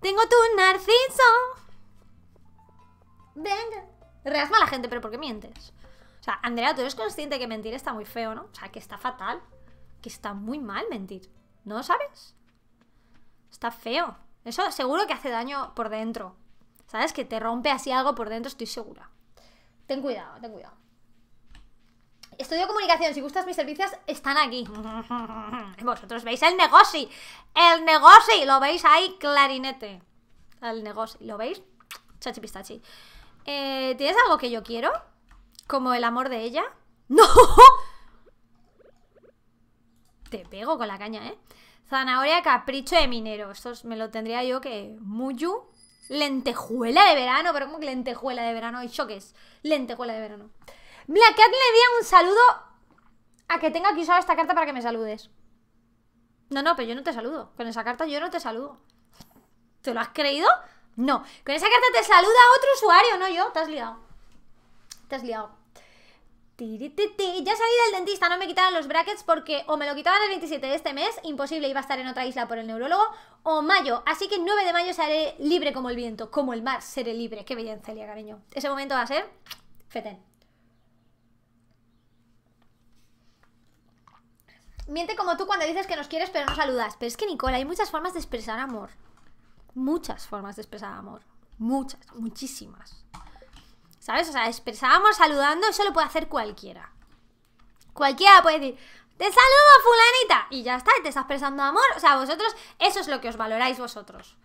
[SPEAKER 1] Tengo tu narciso. Venga. Reas la gente, pero ¿por qué mientes? O sea, Andrea, tú eres consciente que mentir está muy feo, ¿no? O sea, que está fatal. Que está muy mal mentir. ¿No lo sabes? Está feo. Eso seguro que hace daño por dentro. ¿Sabes? Que te rompe así algo por dentro, estoy segura. Ten cuidado, ten cuidado. Estudio comunicación, si gustas mis servicios, están aquí. Vosotros veis el negocio. El negocio, lo veis ahí, clarinete. El negocio, ¿lo veis? Chachi pistachi. Eh, ¿Tienes algo que yo quiero? ¿Como el amor de ella? ¡No! Te pego con la caña, ¿eh? Zanahoria capricho de minero. Esto me lo tendría yo que... Muyu. Lentejuela de verano. Pero como que lentejuela de verano? ¿Y choques. Lentejuela de verano. Mira, Cat le di un saludo a que tenga que usar esta carta para que me saludes. No, no, pero yo no te saludo. Con esa carta yo no te saludo. ¿Te lo has creído? No. Con esa carta te saluda otro usuario, no yo. Te has liado. Te has liado. Ya salí del dentista, no me quitaron los brackets porque o me lo quitaban el 27 de este mes, imposible, iba a estar en otra isla por el neurólogo, o mayo. Así que el 9 de mayo seré libre como el viento, como el mar, seré libre. Qué belleza, Celia, cariño. Ese momento va a ser fetén. Miente como tú cuando dices que nos quieres pero no saludas. Pero es que, Nicola, hay muchas formas de expresar amor. Muchas formas de expresar amor. Muchas, muchísimas. ¿Sabes? O sea, expresábamos saludando, eso lo puede hacer cualquiera. Cualquiera puede decir, te saludo fulanita. Y ya está, te está expresando amor. O sea, vosotros, eso es lo que os valoráis vosotros.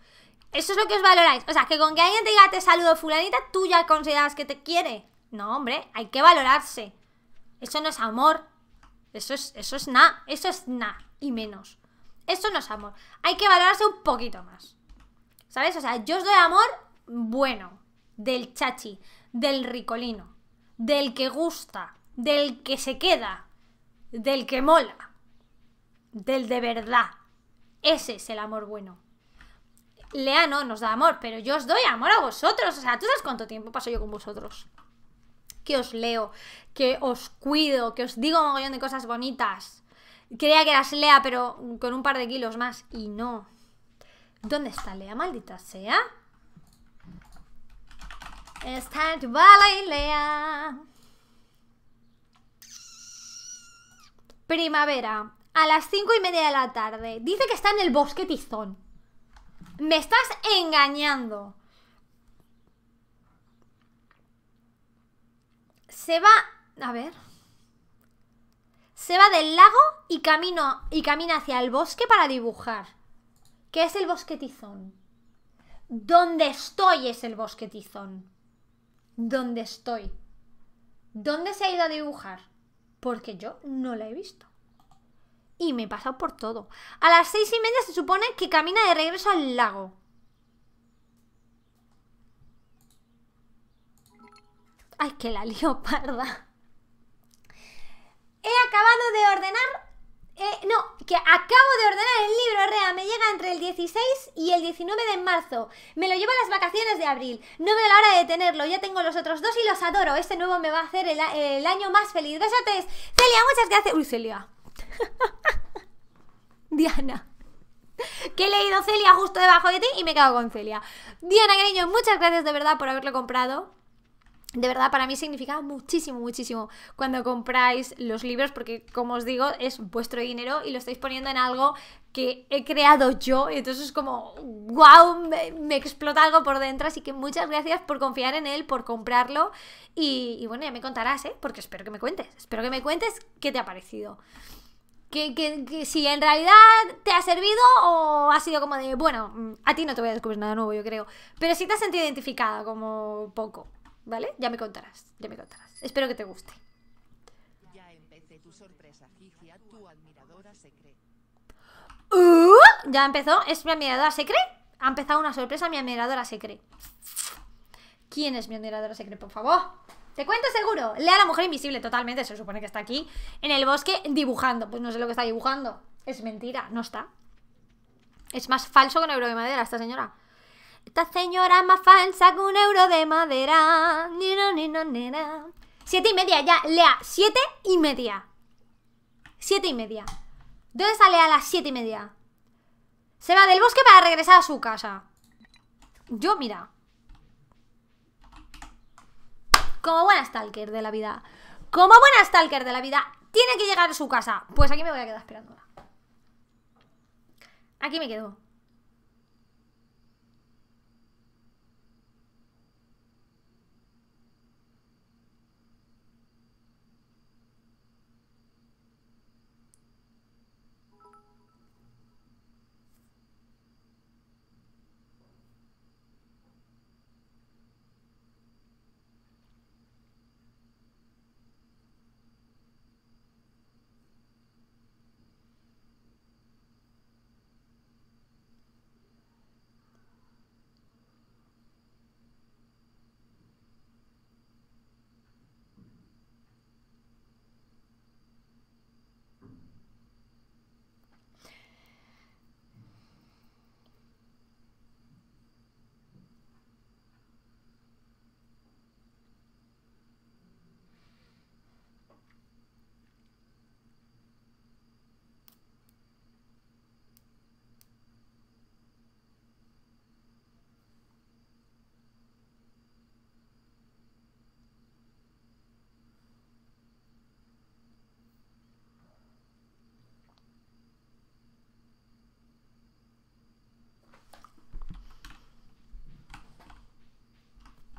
[SPEAKER 1] Eso es lo que os valoráis. O sea, que con que alguien te diga te saludo fulanita, tú ya consideras que te quiere. No, hombre, hay que valorarse. Eso no es amor. Eso es, eso es na, eso es na y menos. Eso no es amor. Hay que valorarse un poquito más. ¿Sabes? O sea, yo os doy amor bueno, del chachi del ricolino, del que gusta, del que se queda, del que mola, del de verdad. Ese es el amor bueno. Lea no nos da amor, pero yo os doy amor a vosotros. O sea, ¿tú sabes cuánto tiempo paso yo con vosotros? Que os leo, que os cuido, que os digo un montón de cosas bonitas. Creía que las lea, pero con un par de kilos más. Y no. ¿Dónde está Lea, maldita sea? It's time to Primavera. A las cinco y media de la tarde. Dice que está en el bosque tizón. Me estás engañando. Se va... A ver. Se va del lago y, camino, y camina hacia el bosque para dibujar. ¿Qué es el bosque tizón? ¿Dónde estoy es el bosque dónde estoy. ¿Dónde se ha ido a dibujar? Porque yo no la he visto. Y me he pasado por todo. A las seis y media se supone que camina de regreso al lago. Ay, que la leoparda. He acabado de ordenar eh, no, que acabo de ordenar el libro, Rea. Me llega entre el 16 y el 19 de marzo. Me lo llevo a las vacaciones de abril. No veo la hora de tenerlo. Ya tengo los otros dos y los adoro. Este nuevo me va a hacer el, año más feliz. Besotes. Celia, muchas gracias. Uy, Celia. Diana. Que he leído Celia justo debajo de ti y me cago con Celia. Diana, cariño, muchas gracias de verdad por haberlo comprado. De verdad, para mí significa muchísimo, muchísimo cuando compráis los libros, porque como os digo, es vuestro dinero y lo estáis poniendo en algo que he creado yo. entonces es como, wow, me, explota algo por dentro. Así que muchas gracias por confiar en él, por comprarlo. Y, bueno, ya me contarás, ¿eh? Porque espero que me cuentes. Espero que me cuentes qué te ha parecido. Que, si en realidad te ha servido o ha sido como de, bueno, a ti no te voy a descubrir nada nuevo, yo creo, pero si te has sentido identificada como poco. ¿Vale? Ya me contarás, ya me contarás. Espero que te guste. Ya empecé tu sorpresa, tu admiradora secreta. ¡Uh! ya empezó, es mi admiradora secreta Ha empezado una sorpresa, mi admiradora secreta ¿Quién es mi admiradora secreta por favor? Te cuento seguro. Lea a la mujer invisible, totalmente. Se supone que está aquí, en el bosque, dibujando. Pues no sé lo que está dibujando. Es mentira, no está. Es más falso que un euro de madera esta señora. Esta señora más falsa que un euro de madera. Ni ni Siete y media, ya, Lea. Siete y media. Siete y media. ¿Dónde sale a las siete y media? Se va del bosque para regresar a su casa. Yo, mira. Como buena stalker de la vida. Como buena stalker de la vida. Tiene que llegar a su casa. Pues aquí me voy a quedar esperándola. Aquí me quedo.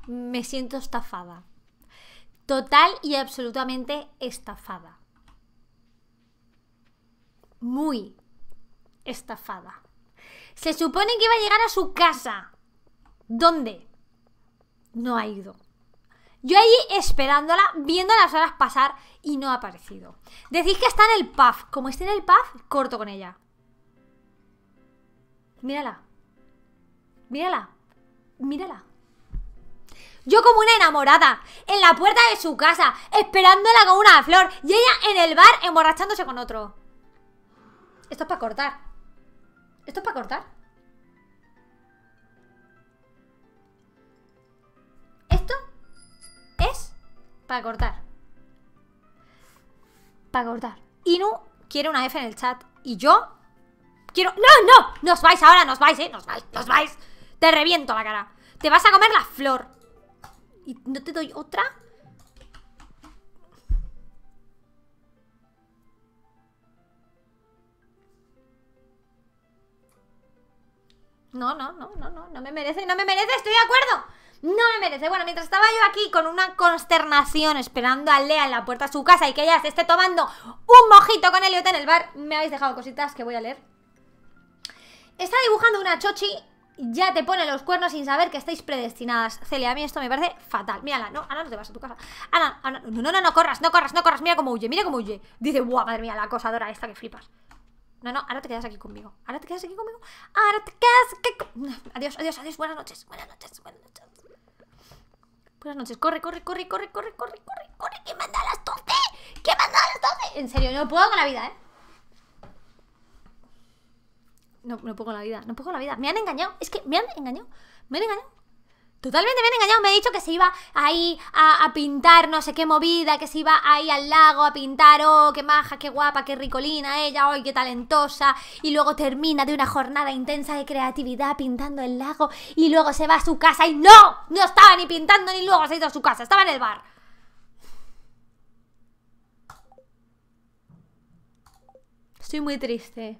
[SPEAKER 1] me siento estafada. Total y absolutamente estafada. Muy estafada. Se supone que iba a llegar a su casa. ¿Dónde? No ha ido. Yo ahí esperándola, viendo las horas pasar y no ha aparecido. Decís que está en el pub. Como está en el pub, corto con ella. Mírala. Mírala. Mírala. Yo como una enamorada, en la puerta de su casa, esperándola con una flor, y ella en el bar emborrachándose con otro. Esto es para cortar. Esto es para cortar. Esto es para cortar. Para cortar. Inu quiere una F en el chat. Y yo quiero... ¡No, no! Nos vais ahora, nos vais, ¿eh? Nos vais, nos vais. Te reviento la cara. Te vas a comer la flor. ¿Y no te doy otra? No, no, no, no, no, no me merece, no me merece, estoy de acuerdo. No me merece. Bueno, mientras estaba yo aquí con una consternación esperando a Lea en la puerta de su casa y que ella se esté tomando un mojito con Elliot en el bar, me habéis dejado cositas que voy a leer. Está dibujando una chochi ya te pone los cuernos sin saber que estáis predestinadas. Celia, a mí esto me parece fatal. Mírala, no, Ana, no te vas a tu casa. Ana, Ana no, no, no, no corras, no corras, no corras. Mira cómo huye, mira cómo huye. Dice, guau, madre mía, la acosadora esta que flipas. No, no, ahora te quedas aquí conmigo. Ahora te quedas aquí conmigo. Ahora te quedas aquí Adiós, adiós, adiós. Buenas noches, buenas noches, buenas noches. Buenas noches. Corre, corre, corre, corre, corre, corre, corre, corre. ¿Quién manda a las 12? ¿Quién manda a las 12? En serio, no puedo con la vida, ¿eh? No, no puedo la vida, no puedo la vida. Me han engañado, es que me han engañado, me han engañado. Totalmente me han engañado, me ha dicho que se iba ahí a, a pintar no sé qué movida, que se iba ahí al lago a pintar, oh, qué maja, qué guapa, qué ricolina ella, oh, qué talentosa, y luego termina de una jornada intensa de creatividad pintando el lago, y luego se va a su casa y no, no estaba ni pintando ni luego se ha ido a su casa, estaba en el bar. Estoy muy triste.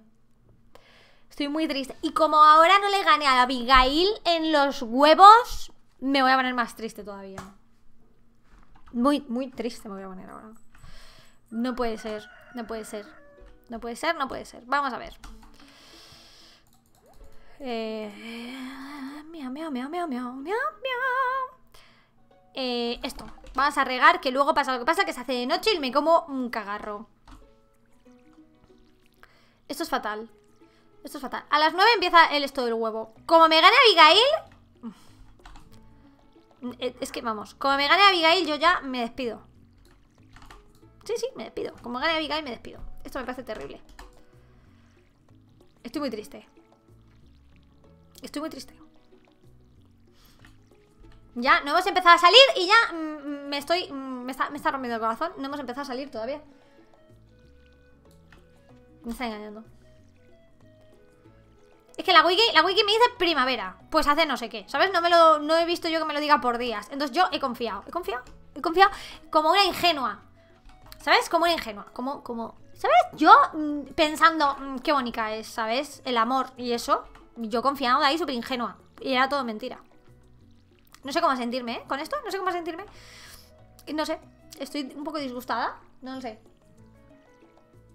[SPEAKER 1] Estoy muy triste. Y como ahora no le gané a Abigail en los huevos, me voy a poner más triste todavía. Muy, muy triste me voy a poner ahora. No puede ser, no puede ser. No puede ser, no puede ser. Vamos a ver. Eh, miau, miau, miau, miau, miau, miau, eh, esto. Vamos a regar, que luego pasa lo que pasa, que se hace de noche y me como un cagarro. Esto es fatal. Esto es fatal. A las 9 empieza el esto del huevo. Como me gane Abigail... Eh, es que, vamos, como me gane Abigail yo ya me despido. Sí, sí, me despido. Como gane Abigail me despido. Esto me parece terrible. Estoy muy triste. Estoy muy triste. Ya, no hemos empezado a salir y ya mm, mm, me estoy... Mm, me está rompiendo el corazón. No hemos empezado a salir todavía. Me está engañando. Es que la wiki, la wiki me dice primavera. Pues hace no sé qué. ¿Sabes? No me lo. No he visto yo que me lo diga por días. Entonces yo he confiado. He confiado. He confiado como una ingenua. ¿Sabes? Como una ingenua. Como, como. ¿Sabes? Yo mm, pensando, mm, qué bonita es, ¿sabes? El amor y eso. Yo confiado de ahí súper ingenua. Y era todo mentira. No sé cómo sentirme, ¿eh? Con esto, no sé cómo sentirme. No sé. Estoy un poco disgustada. No lo sé.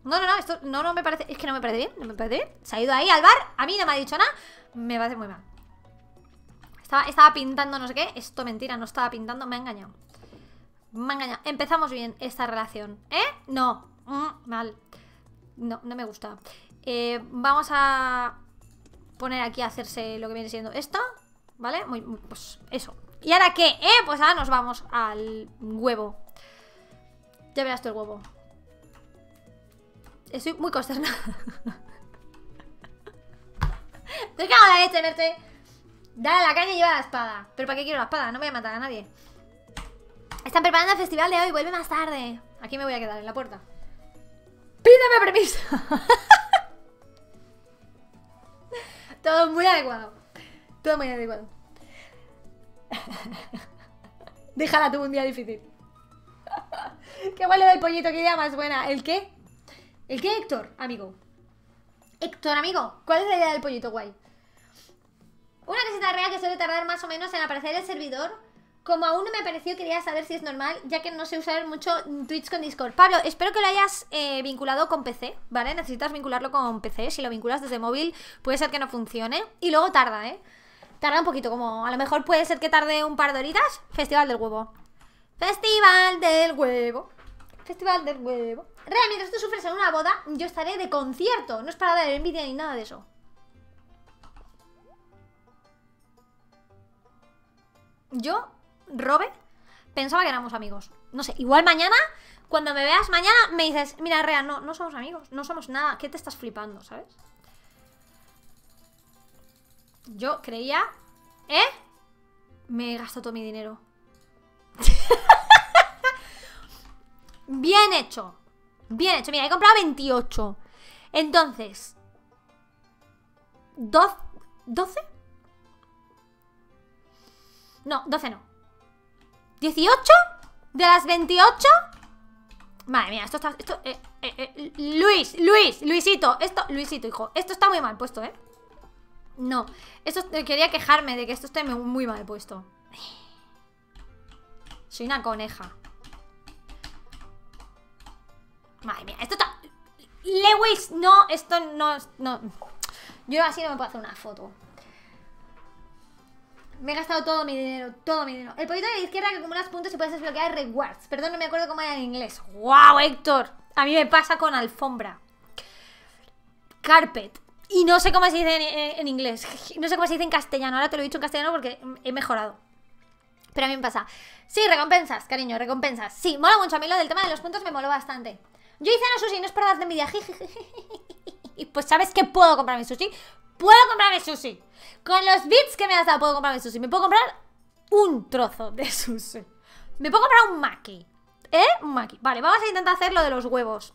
[SPEAKER 1] No, no, no, esto no, no me parece. Es que no me parece bien, no me parece bien. Se ha ido ahí al bar, a mí no me ha dicho nada. Me parece muy mal. Estaba, pintando no sé qué. Esto mentira, no estaba pintando, me ha engañado. Me ha engañado. Empezamos bien esta relación, ¿eh? No, mm, mal. No, no me gusta. Eh, vamos a poner aquí a hacerse lo que viene siendo esto, ¿vale? pues eso. ¿Y ahora qué? ¿Eh? Pues ahora nos vamos al huevo. Ya verás tú el huevo. Estoy muy consternada. Te cago en la leche, Dale a la calle y lleva la espada. ¿Pero para qué quiero la espada? No voy a matar a nadie. Están preparando el festival de hoy. Vuelve más tarde. Aquí me voy a quedar, en la puerta. Pídeme permiso. Todo muy adecuado. Todo muy adecuado. Déjala, tuvo un día difícil. ¿Qué huele del pollito? ¿Qué idea más buena? ¿El qué? ¿El qué, Héctor, amigo? Héctor, amigo, ¿cuál es la idea del pollito guay? Una casita real que suele tardar más o menos en aparecer el servidor. Como aún no me pareció, quería saber si es normal, ya que no sé usar mucho Twitch con Discord. Pablo, espero que lo hayas eh, vinculado con PC, ¿vale? Necesitas vincularlo con PC. Si lo vinculas desde móvil, puede ser que no funcione. Y luego tarda, ¿eh? Tarda un poquito, como a lo mejor puede ser que tarde un par de horitas. Festival del huevo. Festival del huevo. Festival del huevo. Rea, mientras tú sufres en una boda, yo estaré de concierto. No es para dar envidia ni nada de eso. Yo, Robe, pensaba que éramos amigos. No sé, igual mañana, cuando me veas mañana, me dices, mira, Rea, no, no somos amigos, no somos nada. ¿Qué te estás flipando, sabes? Yo creía... ¿Eh? Me he gastado todo mi dinero. Bien hecho. Bien hecho. Mira, he comprado 28. Entonces, 12, No, 12 no. ¿18? ¿De las 28? Madre mía, esto está... Eh, eh, eh, Luis, Luis, Luisito, esto, Luisito, hijo, esto está muy mal puesto, ¿eh? No, esto quería quejarme de que esto esté muy mal puesto. Soy una coneja. Madre mía, esto está... Lewis, no, esto no, Yo así no me puedo hacer una foto. Me he gastado todo mi dinero, todo mi dinero. El pollito de la izquierda que acumulas puntos y puedes desbloquear rewards. Perdón, no me acuerdo cómo era en inglés. ¡Wow, Héctor! A mí me pasa con alfombra. Carpet. Y no sé cómo se dice en, en inglés. No sé cómo se dice en castellano. Ahora te lo he dicho en castellano porque he mejorado. Pero a mí me pasa. Sí, recompensas, cariño, recompensas. Sí, mola mucho. A mí lo del tema de los puntos me moló bastante. Yo hice no sushi, no es para darte envidia. Y pues sabes que puedo comprarme sushi. Puedo comprarme sushi. Con los bits que me has dado puedo comprarme sushi. Me puedo comprar un trozo de sushi. Me puedo comprar un maki. ¿Eh? Un maki. Vale, vamos a intentar hacer lo de los huevos.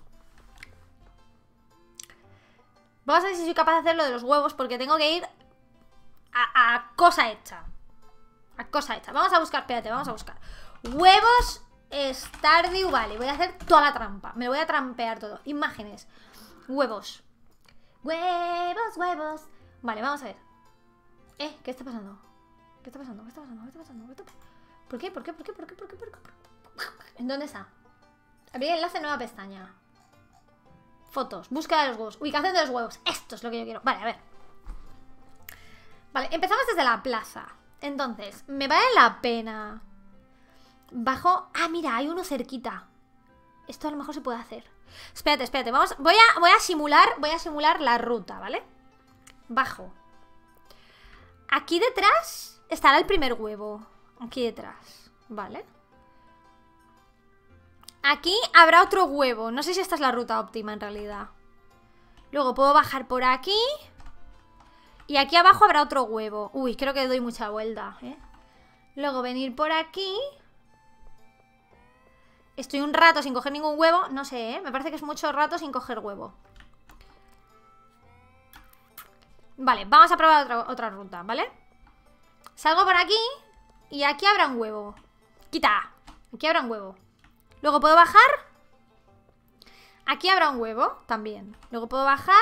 [SPEAKER 1] Vamos a ver si soy capaz de hacer lo de los huevos porque tengo que ir a, a cosa hecha. A cosa hecha. Vamos a buscar, espérate, vamos a buscar. Huevos Stardew Valley. Voy a hacer toda la trampa. Me lo voy a trampear todo. Imágenes. Huevos. Huevos, huevos. Vale, vamos a ver. Eh, ¿qué está pasando? ¿Qué está pasando? ¿Qué está pasando? ¿Qué está pasando? ¿Qué está... ¿Por qué? ¿Por qué? ¿Por qué? ¿Por qué? ¿Por qué? ¿Por qué? ¿En dónde está? Abrir enlace, nueva pestaña. Fotos, búsqueda de los huevos, ubicación de los huevos. Esto es lo que yo quiero. Vale, a ver. Vale, empezamos desde la plaza. Entonces, me vale la pena Bajo... Ah, mira, hay uno cerquita. Esto a lo mejor se puede hacer. Espérate, espérate. Vamos, voy a, voy a simular, voy a simular la ruta, ¿vale? Bajo. Aquí detrás estará el primer huevo. Aquí detrás, ¿vale? Aquí habrá otro huevo. No sé si esta es la ruta óptima en realidad. Luego puedo bajar por aquí. Y aquí abajo habrá otro huevo. Uy, creo que doy mucha vuelta, ¿eh? Luego venir por aquí. Estoy un rato sin coger ningún huevo. No sé, ¿eh? Me parece que es mucho rato sin coger huevo. Vale, vamos a probar otra, ruta, ¿vale? Salgo por aquí y aquí habrá un huevo. ¡Quita! Aquí habrá un huevo. Luego puedo bajar. Aquí habrá un huevo también. Luego puedo bajar.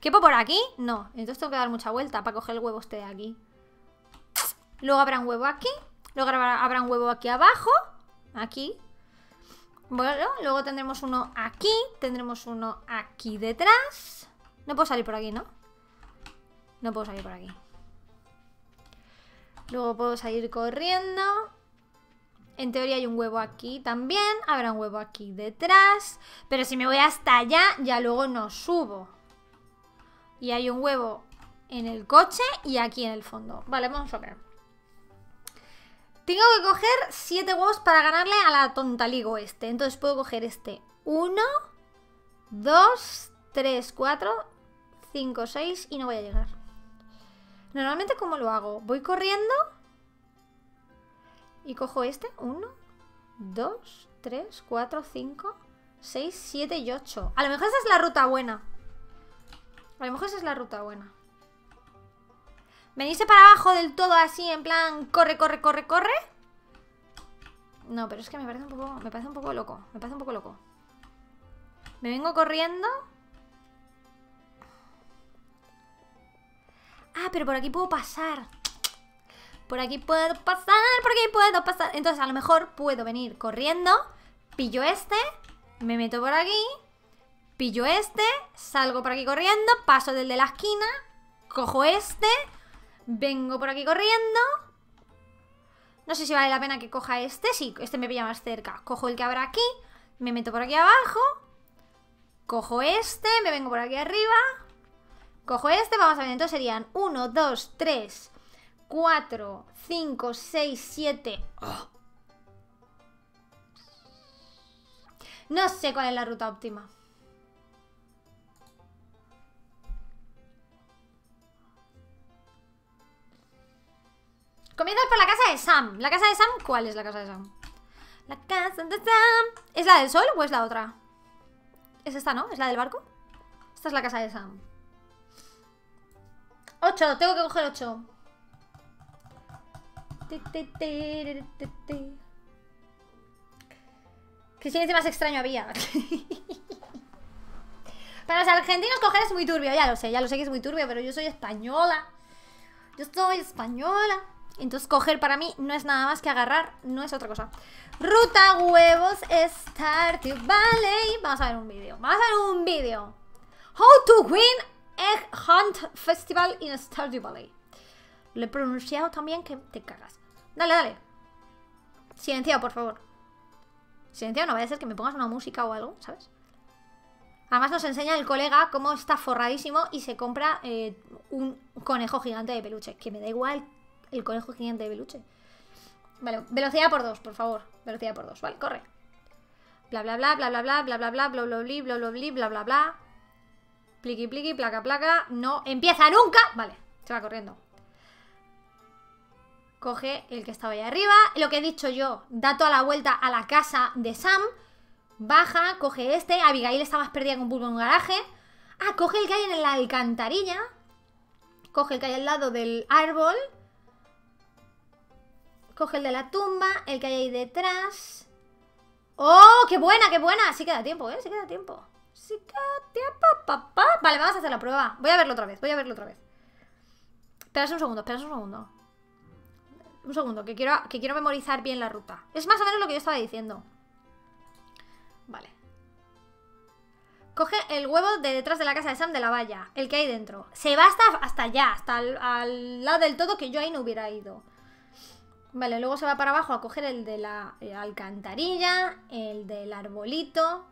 [SPEAKER 1] ¿Qué puedo por aquí? No. Entonces tengo que dar mucha vuelta para coger el huevo este de aquí. Luego habrá un huevo aquí. Luego habrá un huevo aquí abajo. Aquí. Bueno, luego tendremos uno aquí, tendremos uno aquí detrás. No puedo salir por aquí, ¿no? No puedo salir por aquí. Luego puedo salir corriendo. En teoría hay un huevo aquí también. Habrá un huevo aquí detrás. Pero si me voy hasta allá, ya luego no subo. Y hay un huevo en el coche y aquí en el fondo. Vale, vamos a ver. Tengo que coger 7 huevos para ganarle a la tontaligo este. Entonces puedo coger este. 1, 2, 3, 4, 5, 6 y no voy a llegar. Normalmente, ¿cómo lo hago? Voy corriendo y cojo este. 1, 2, 3, 4, 5, 6, 7 y 8. A lo mejor esa es la ruta buena. A lo mejor esa es la ruta buena. Venirse para abajo del todo así, en plan, corre, corre, corre, corre. No, pero es que me parece un poco, me parece un poco loco, me parece un poco loco. Me vengo corriendo. Ah, pero por aquí puedo pasar. Por aquí puedo pasar, por aquí puedo pasar. Entonces a lo mejor puedo venir corriendo, pillo este, me meto por aquí, pillo este, salgo por aquí corriendo, paso del de la esquina, cojo este, Vengo por aquí corriendo. No sé si vale la pena que coja este. Sí, este me pilla más cerca. Cojo el que habrá aquí. Me meto por aquí abajo. Cojo este. Me vengo por aquí arriba. Cojo este. Vamos a ver. Entonces serían 1, 2, 3, 4, 5, 6, 7. No sé cuál es la ruta óptima. Comienzas por la casa de Sam. ¿La casa de Sam? ¿Cuál es la casa de Sam? La casa de Sam. ¿Es la del sol o es la otra? Es esta, ¿no? ¿Es la del barco? Esta es la casa de Sam. Ocho, tengo que coger ocho. qué silencio más extraño había. Para los argentinos coger es muy turbio, ya lo sé, ya lo sé que es muy turbio, pero yo soy española. Yo soy española. Entonces coger para mí no es nada más que agarrar, no es otra cosa. Ruta huevos Stardew Valley. Vamos a ver un vídeo. Vamos a ver un vídeo. How to win Egg Hunt Festival in Stardew Valley. Lo he pronunciado también que te cagas. Dale, dale. Silencio, por favor. Silencio, no vaya a ser que me pongas una música o algo, ¿sabes? Además nos enseña el colega cómo está forradísimo y se compra eh, un conejo gigante de peluche. Que me da igual el conejo gigante de peluche. Vale, velocidad por dos, por favor. Velocidad por dos, vale, corre. Bla bla bla bla bla bla bla bla bla bla bla bla bla bla bla bla bla Pliqui pliqui, placa placa. No empieza nunca. Vale, se va corriendo. Coge el que estaba ahí arriba. Lo que he dicho yo, da toda la vuelta a la casa de Sam. Baja, coge este. Abigail está más perdida con pulpo en un garaje. Ah, coge el que hay en la alcantarilla. Coge el que hay al lado del árbol. Coge el de la tumba, el que hay ahí detrás. ¡Oh, qué buena, qué buena! Sí queda tiempo, ¿eh? Sí queda tiempo. Sí queda tiempo, Vale, vamos a hacer la prueba. Voy a verlo otra vez, voy a verlo otra vez. Espera un segundo, espera un segundo. Un segundo, que quiero, que quiero memorizar bien la ruta. Es más o menos lo que yo estaba diciendo. Vale. Coge el huevo de detrás de la casa de Sam de la valla, el que hay dentro. Se va hasta, hasta allá, hasta al lado del todo que yo ahí no hubiera ido. Vale, luego se va para abajo a coger el de la eh, alcantarilla, el del arbolito,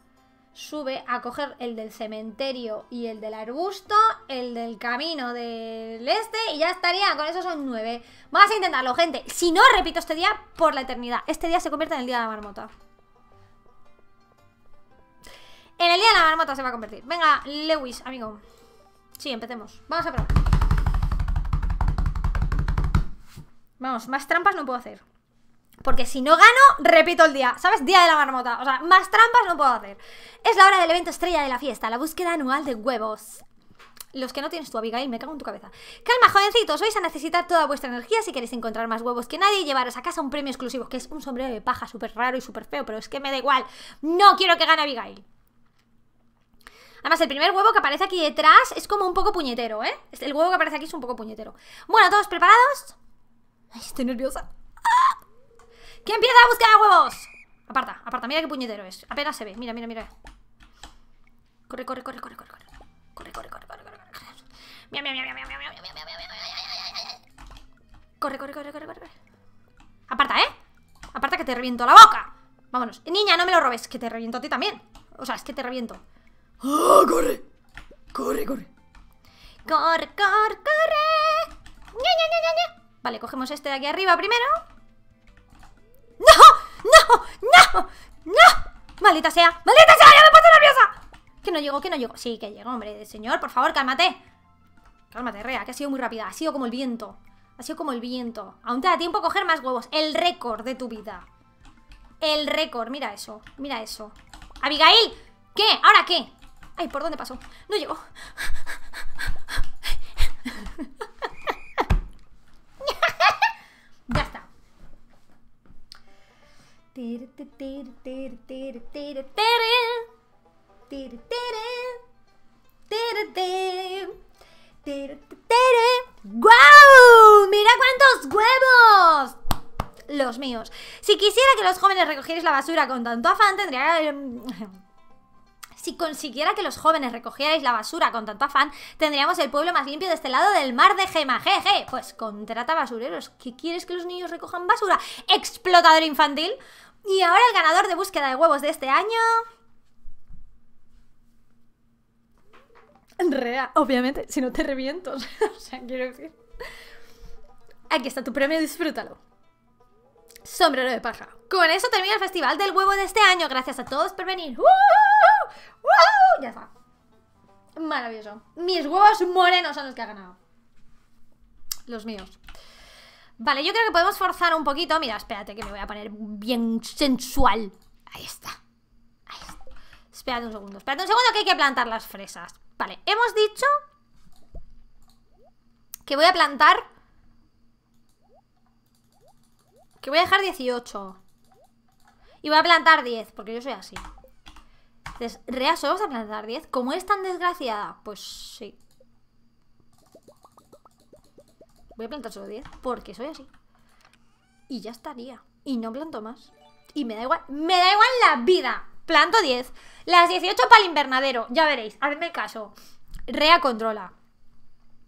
[SPEAKER 1] sube a coger el del cementerio y el del arbusto, el del camino del este y ya estaría. Con eso son nueve. Vamos a intentarlo, gente. Si no, repito este día por la eternidad. Este día se convierte en el día de la marmota. En el día de la marmota se va a convertir. Venga, Lewis, amigo. Sí, empecemos. Vamos a probar. Vamos, más trampas no puedo hacer. Porque si no gano, repito el día, ¿sabes? Día de la marmota. O sea, más trampas no puedo hacer. Es la hora del evento estrella de la fiesta, la búsqueda anual de huevos. Los que no tienes tu Abigail, me cago en tu cabeza. Calma, jovencitos, vais a necesitar toda vuestra energía si queréis encontrar más huevos que nadie y llevaros a casa un premio exclusivo, que es un sombrero de paja súper raro y súper feo, pero es que me da igual. No quiero que gane Abigail. Además, el primer huevo que aparece aquí detrás es como un poco puñetero, ¿eh? Este, el huevo que aparece aquí es un poco puñetero. Bueno, ¿todos preparados? estoy nerviosa. ¡Ah! ¡Que empieza a buscar huevos! Aparta, aparta, mira qué puñetero es. Apenas se ve, mira, mira, mira. Corre, corre, corre, corre, corre, corre. Corre, corre, corre, corre, corre, corre. Mira, mira, mira, mira, Corre, corre, corre, corre, corre. Aparta, ¿eh? Aparta que te reviento la boca. Vámonos. Niña, no me lo robes, que te reviento a ti también. O sea, es que te reviento. ¡Oh, corre! Corre, corre. Corre, corre, corre. ¡Ña, ña, ña, Vale, cogemos este de aquí arriba primero. ¡No! ¡No! ¡No! ¡No! ¡Maldita sea! ¡Maldita sea! ¡Ya me he puesto nerviosa! Que no llegó que no llegó Sí, que llegó hombre. Señor, por favor, cálmate. Cálmate, Rea, que ha sido muy rápida. Ha sido como el viento. Ha sido como el viento. Aún te da tiempo a coger más huevos. El récord de tu vida. El récord. Mira eso. Mira eso. ¡Abigail! ¿Qué? ¿Ahora qué? Ay, ¿por dónde pasó? No llegó. ¡Guau! ¡Mira cuántos huevos! Los míos. Si quisiera que los jóvenes recogierais la basura con tanto afán, tendría em, si consiguiera que los jóvenes recogierais la basura con tanto afán, tendríamos el pueblo más limpio de este lado del mar de Gema. Jeje, pues contrata basureros. ¿Qué quieres que los niños recojan basura? ¿Explotador infantil? Y ahora el ganador de búsqueda de huevos de este año... Rea, obviamente, si no te reviento. o sea, quiero decir... Aquí está tu premio, disfrútalo. Sombrero de paja. Con eso termina el festival del huevo de este año. Gracias a todos por venir. ¡Wow! Ya está. Maravilloso. Mis huevos morenos son los que ha ganado. Los míos. Vale, yo creo que podemos forzar un poquito. Mira, espérate que me voy a poner bien sensual. Ahí está. Ahí está. Espérate un segundo. Espérate un segundo que hay que plantar las fresas. Vale, hemos dicho que voy a plantar... Que voy a dejar 18. Y voy a plantar 10, porque yo soy así. Rea solo vas a plantar 10. ¿Cómo es tan desgraciada, pues sí. Voy a plantar solo 10 porque soy así. Y ya estaría. Y no planto más. Y me da igual. ¡Me da igual la vida! Planto 10. Las 18 para el invernadero. Ya veréis. Hazme caso. Rea controla.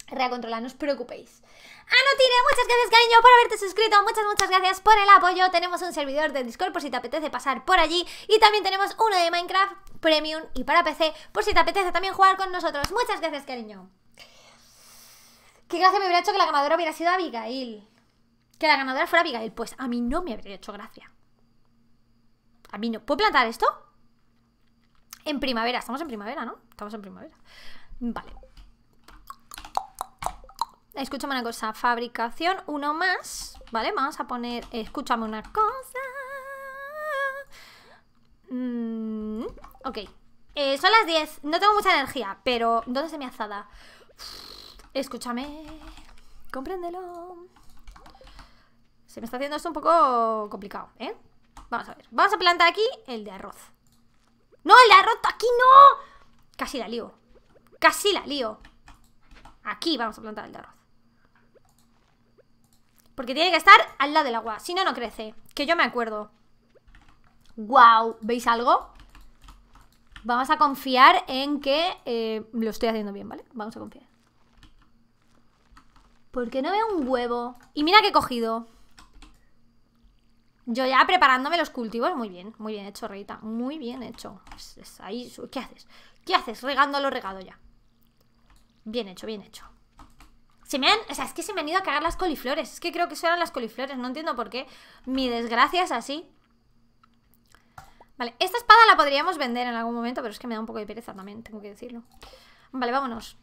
[SPEAKER 1] Rea controla, no os preocupéis. ¡Anotine! Ah, muchas gracias cariño por haberte suscrito, muchas muchas gracias por el apoyo, tenemos un servidor de Discord por si te apetece pasar por allí y también tenemos uno de Minecraft Premium y para PC por si te apetece también jugar con nosotros, muchas gracias cariño. Qué gracia me hubiera hecho que la ganadora hubiera sido Abigail. Que la ganadora fuera Abigail, pues a mí no me habría hecho gracia. A mí no. ¿Puedo plantar esto? En primavera, estamos en primavera, ¿no? Estamos en primavera. Vale escúchame una cosa, fabricación, uno más, ¿vale? Vamos a poner, escúchame una cosa. Mm, ok, eh, son las 10, no tengo mucha energía, pero ¿dónde se me azada? Escúchame, compréndelo. Se me está haciendo esto un poco complicado, ¿eh? Vamos a ver, vamos a plantar aquí el de arroz. ¡No, el de arroz aquí no! Casi la lío, casi la lío. Aquí vamos a plantar el de arroz. Porque tiene que estar al lado del agua. Si no, no crece. Que yo me acuerdo. ¡Guau! ¿Veis algo? Vamos a confiar en que eh, lo estoy haciendo bien, ¿vale? Vamos a confiar. Porque no veo un huevo. Y mira que he cogido. Yo ya preparándome los cultivos. Muy bien, muy bien hecho, Reita. Muy bien hecho. ¿Qué haces? ¿Qué haces? Regándolo regado ya. Bien hecho, bien hecho. Se me han, o sea, es que se me han ido a cagar las coliflores. Es que creo que eso eran las coliflores. No entiendo por qué. Mi desgracia es así. Vale, esta espada la podríamos vender en algún momento, pero es que me da un poco de pereza también, tengo que decirlo. Vale, vámonos.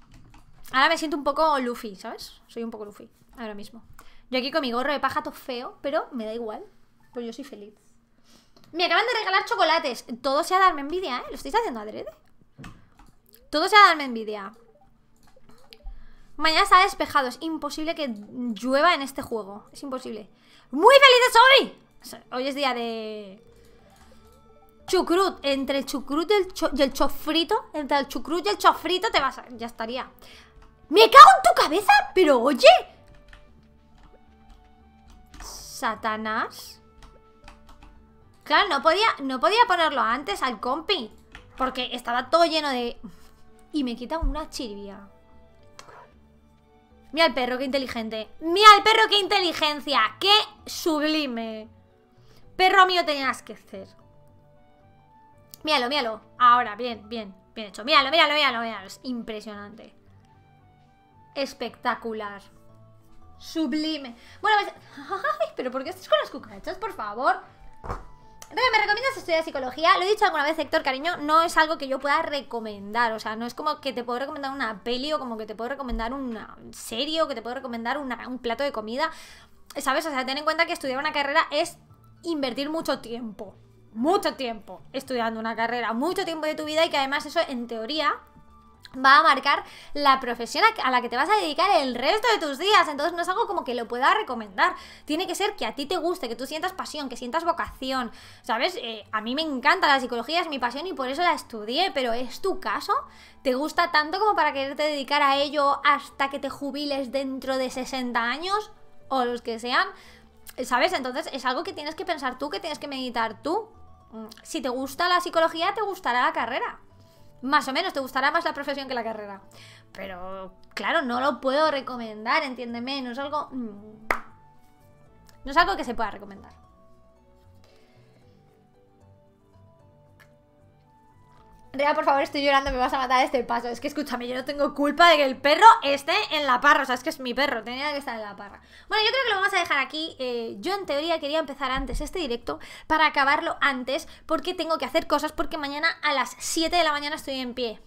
[SPEAKER 1] Ahora me siento un poco Luffy, ¿sabes? Soy un poco Luffy, ahora mismo. Yo aquí con mi gorro de pájaro feo, pero me da igual, pues yo soy feliz. Me acaban de regalar chocolates. Todo se sea darme envidia, ¿eh? ¿Lo estáis haciendo adrede? Todo se sea darme envidia. Mañana está despejado. Es imposible que llueva en este juego. Es imposible. ¡Muy felices hoy! Hoy es día de... Chucrut. Entre el chucrut y el, chofrito. Entre el chucrut y el chofrito te vas a... Ya estaría. ¡Me cago en tu cabeza! Pero oye... Satanás. Claro, no podía, no podía ponerlo antes al compi. Porque estaba todo lleno de... Y me quita una chirvia. Mira el perro, qué inteligente. Mira el perro, qué inteligencia. Qué sublime. Perro mío tenías que ser. Míralo, míralo. Ahora, bien, bien, bien hecho. Míralo, míralo, míralo, míralo. Es impresionante. Espectacular. Sublime. Bueno, pues... pero ¿por qué estás con las cucarachas, por favor? ¿me recomiendas estudiar psicología? Lo he dicho alguna vez, Héctor, cariño, no es algo que yo pueda recomendar. O sea, no es como que te puedo recomendar una peli o como que te puedo recomendar una serie que te puedo recomendar un plato de comida. ¿Sabes? O sea, ten en cuenta que estudiar una carrera es invertir mucho tiempo. Mucho tiempo estudiando una carrera, mucho tiempo de tu vida y que además eso en teoría va a marcar la profesión a la que te vas a dedicar el resto de tus días. Entonces no es algo como que lo pueda recomendar. Tiene que ser que a ti te guste, que tú sientas pasión, que sientas vocación. ¿Sabes? Eh, a mí me encanta la psicología, es mi pasión y por eso la estudié, pero ¿es tu caso? ¿Te gusta tanto como para quererte dedicar a ello hasta que te jubiles dentro de 60 años? O los que sean. ¿Sabes? Entonces es algo que tienes que pensar tú, que tienes que meditar tú. Mm, si te gusta la psicología, te gustará la carrera más o menos, te gustará más la profesión que la carrera. Pero, claro, no lo puedo recomendar, entiéndeme, no es algo... Mm, no es algo que se pueda recomendar. Rea, por favor, estoy llorando, me vas a matar este paso. Es que escúchame, yo no tengo culpa de que el perro esté en la parra. O sea, es que es mi perro, tenía que estar en la parra. Bueno, yo creo que lo vamos a dejar aquí. Eh, yo en teoría quería empezar antes este directo para acabarlo antes porque tengo que hacer cosas porque mañana a las 7 de la mañana estoy en pie.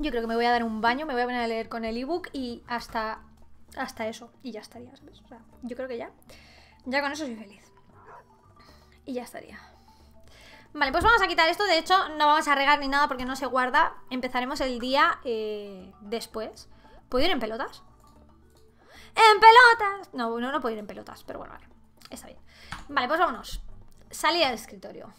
[SPEAKER 1] Yo creo que me voy a dar un baño, me voy a poner a leer con el ebook y hasta, hasta eso. Y ya estaría, ¿sabes? O sea, yo creo que ya. Ya con eso soy feliz. Y ya estaría. Vale, pues vamos a quitar esto. De hecho, no vamos a regar ni nada porque no se guarda. Empezaremos el día eh, después. ¿Puedo ir en pelotas? ¡En pelotas! No, no puedo ir en pelotas, pero bueno, vale. Está bien. Vale, pues vámonos. Salir al escritorio.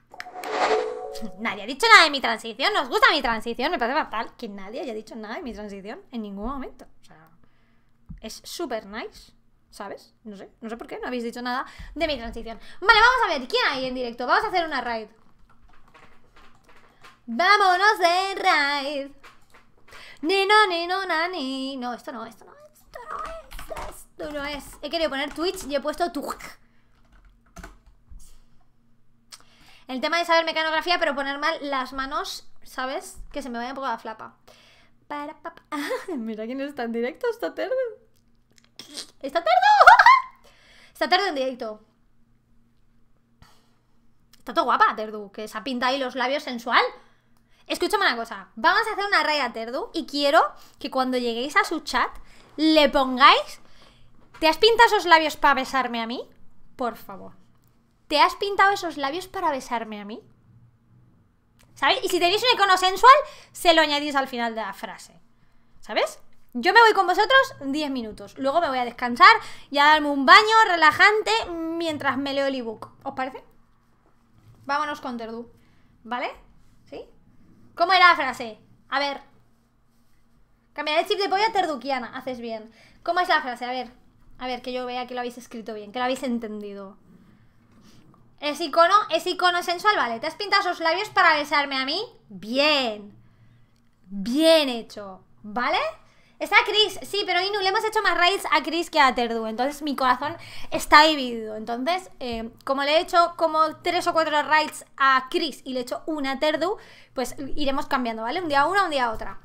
[SPEAKER 1] nadie ha dicho nada de mi transición. ¿Nos gusta mi transición? Me parece fatal que nadie haya dicho nada de mi transición en ningún momento. O sea, es súper nice. ¿Sabes? No sé, no sé por qué, no habéis dicho nada de mi transición. Vale, vamos a ver, ¿quién hay en directo? Vamos a hacer una raid. ¡Vámonos de raid! Ni no, ni no, nani ni. No, esto no, esto no, esto no es, esto no es. He querido poner Twitch y he puesto Twitch El tema de saber mecanografía, pero poner mal las manos, ¿sabes? Que se me vaya un poco la flapa. Mira quién está en directo está tarde. Está tarde. Está tarde en directo. Está todo guapa, Terdu, que se ha pintado ahí los labios sensual. Escúchame una cosa. Vamos a hacer una raya, Terdu, y quiero que cuando lleguéis a su chat le pongáis. ¿Te has pintado esos labios para besarme a mí? Por favor. ¿Te has pintado esos labios para besarme a mí? ¿Sabes? Y si tenéis un icono sensual, se lo añadís al final de la frase. ¿Sabes? Yo me voy con vosotros 10 minutos. Luego me voy a descansar y a darme un baño relajante mientras me leo el ebook. ¿Os parece? Vámonos con Terdu. ¿Vale? ¿Sí? ¿Cómo era la frase? A ver. Cambiar el chip de polla terduquiana. Haces bien. ¿Cómo es la frase? A ver. A ver, que yo vea que lo habéis escrito bien, que lo habéis entendido. ¿Es icono? ¿Es icono sensual? Vale. ¿Te has pintado sus labios para besarme a mí? Bien. Bien hecho. ¿Vale? Está Chris, sí, pero Inu, le hemos hecho más raids a Chris que a Terdu. Entonces mi corazón está dividido. Entonces, eh, como le he hecho como tres o cuatro raids a Chris y le he hecho una a Terdu, pues iremos cambiando, ¿vale? Un día una, un día otra.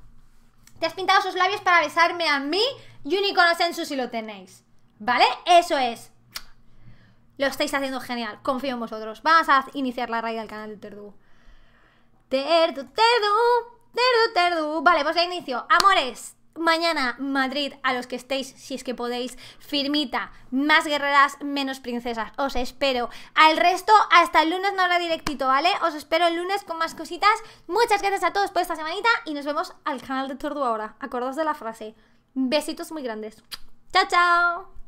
[SPEAKER 1] Te has pintado sus labios para besarme a mí y un icono si lo tenéis. ¿Vale? Eso es. Lo estáis haciendo genial. Confío en vosotros. Vamos a iniciar la raid al canal de Terdu. Terdu, Terdu, Terdu, Terdu. Vale, pues la inicio. Amores, Mañana, Madrid, a los que estéis, si es que podéis, firmita, más guerreras, menos princesas. Os espero. Al resto, hasta el lunes no habrá directito, ¿vale? Os espero el lunes con más cositas. Muchas gracias a todos por esta semanita y nos vemos al canal de Tordu ahora. Acordaos de la frase. Besitos muy grandes. ¡Chao, chao!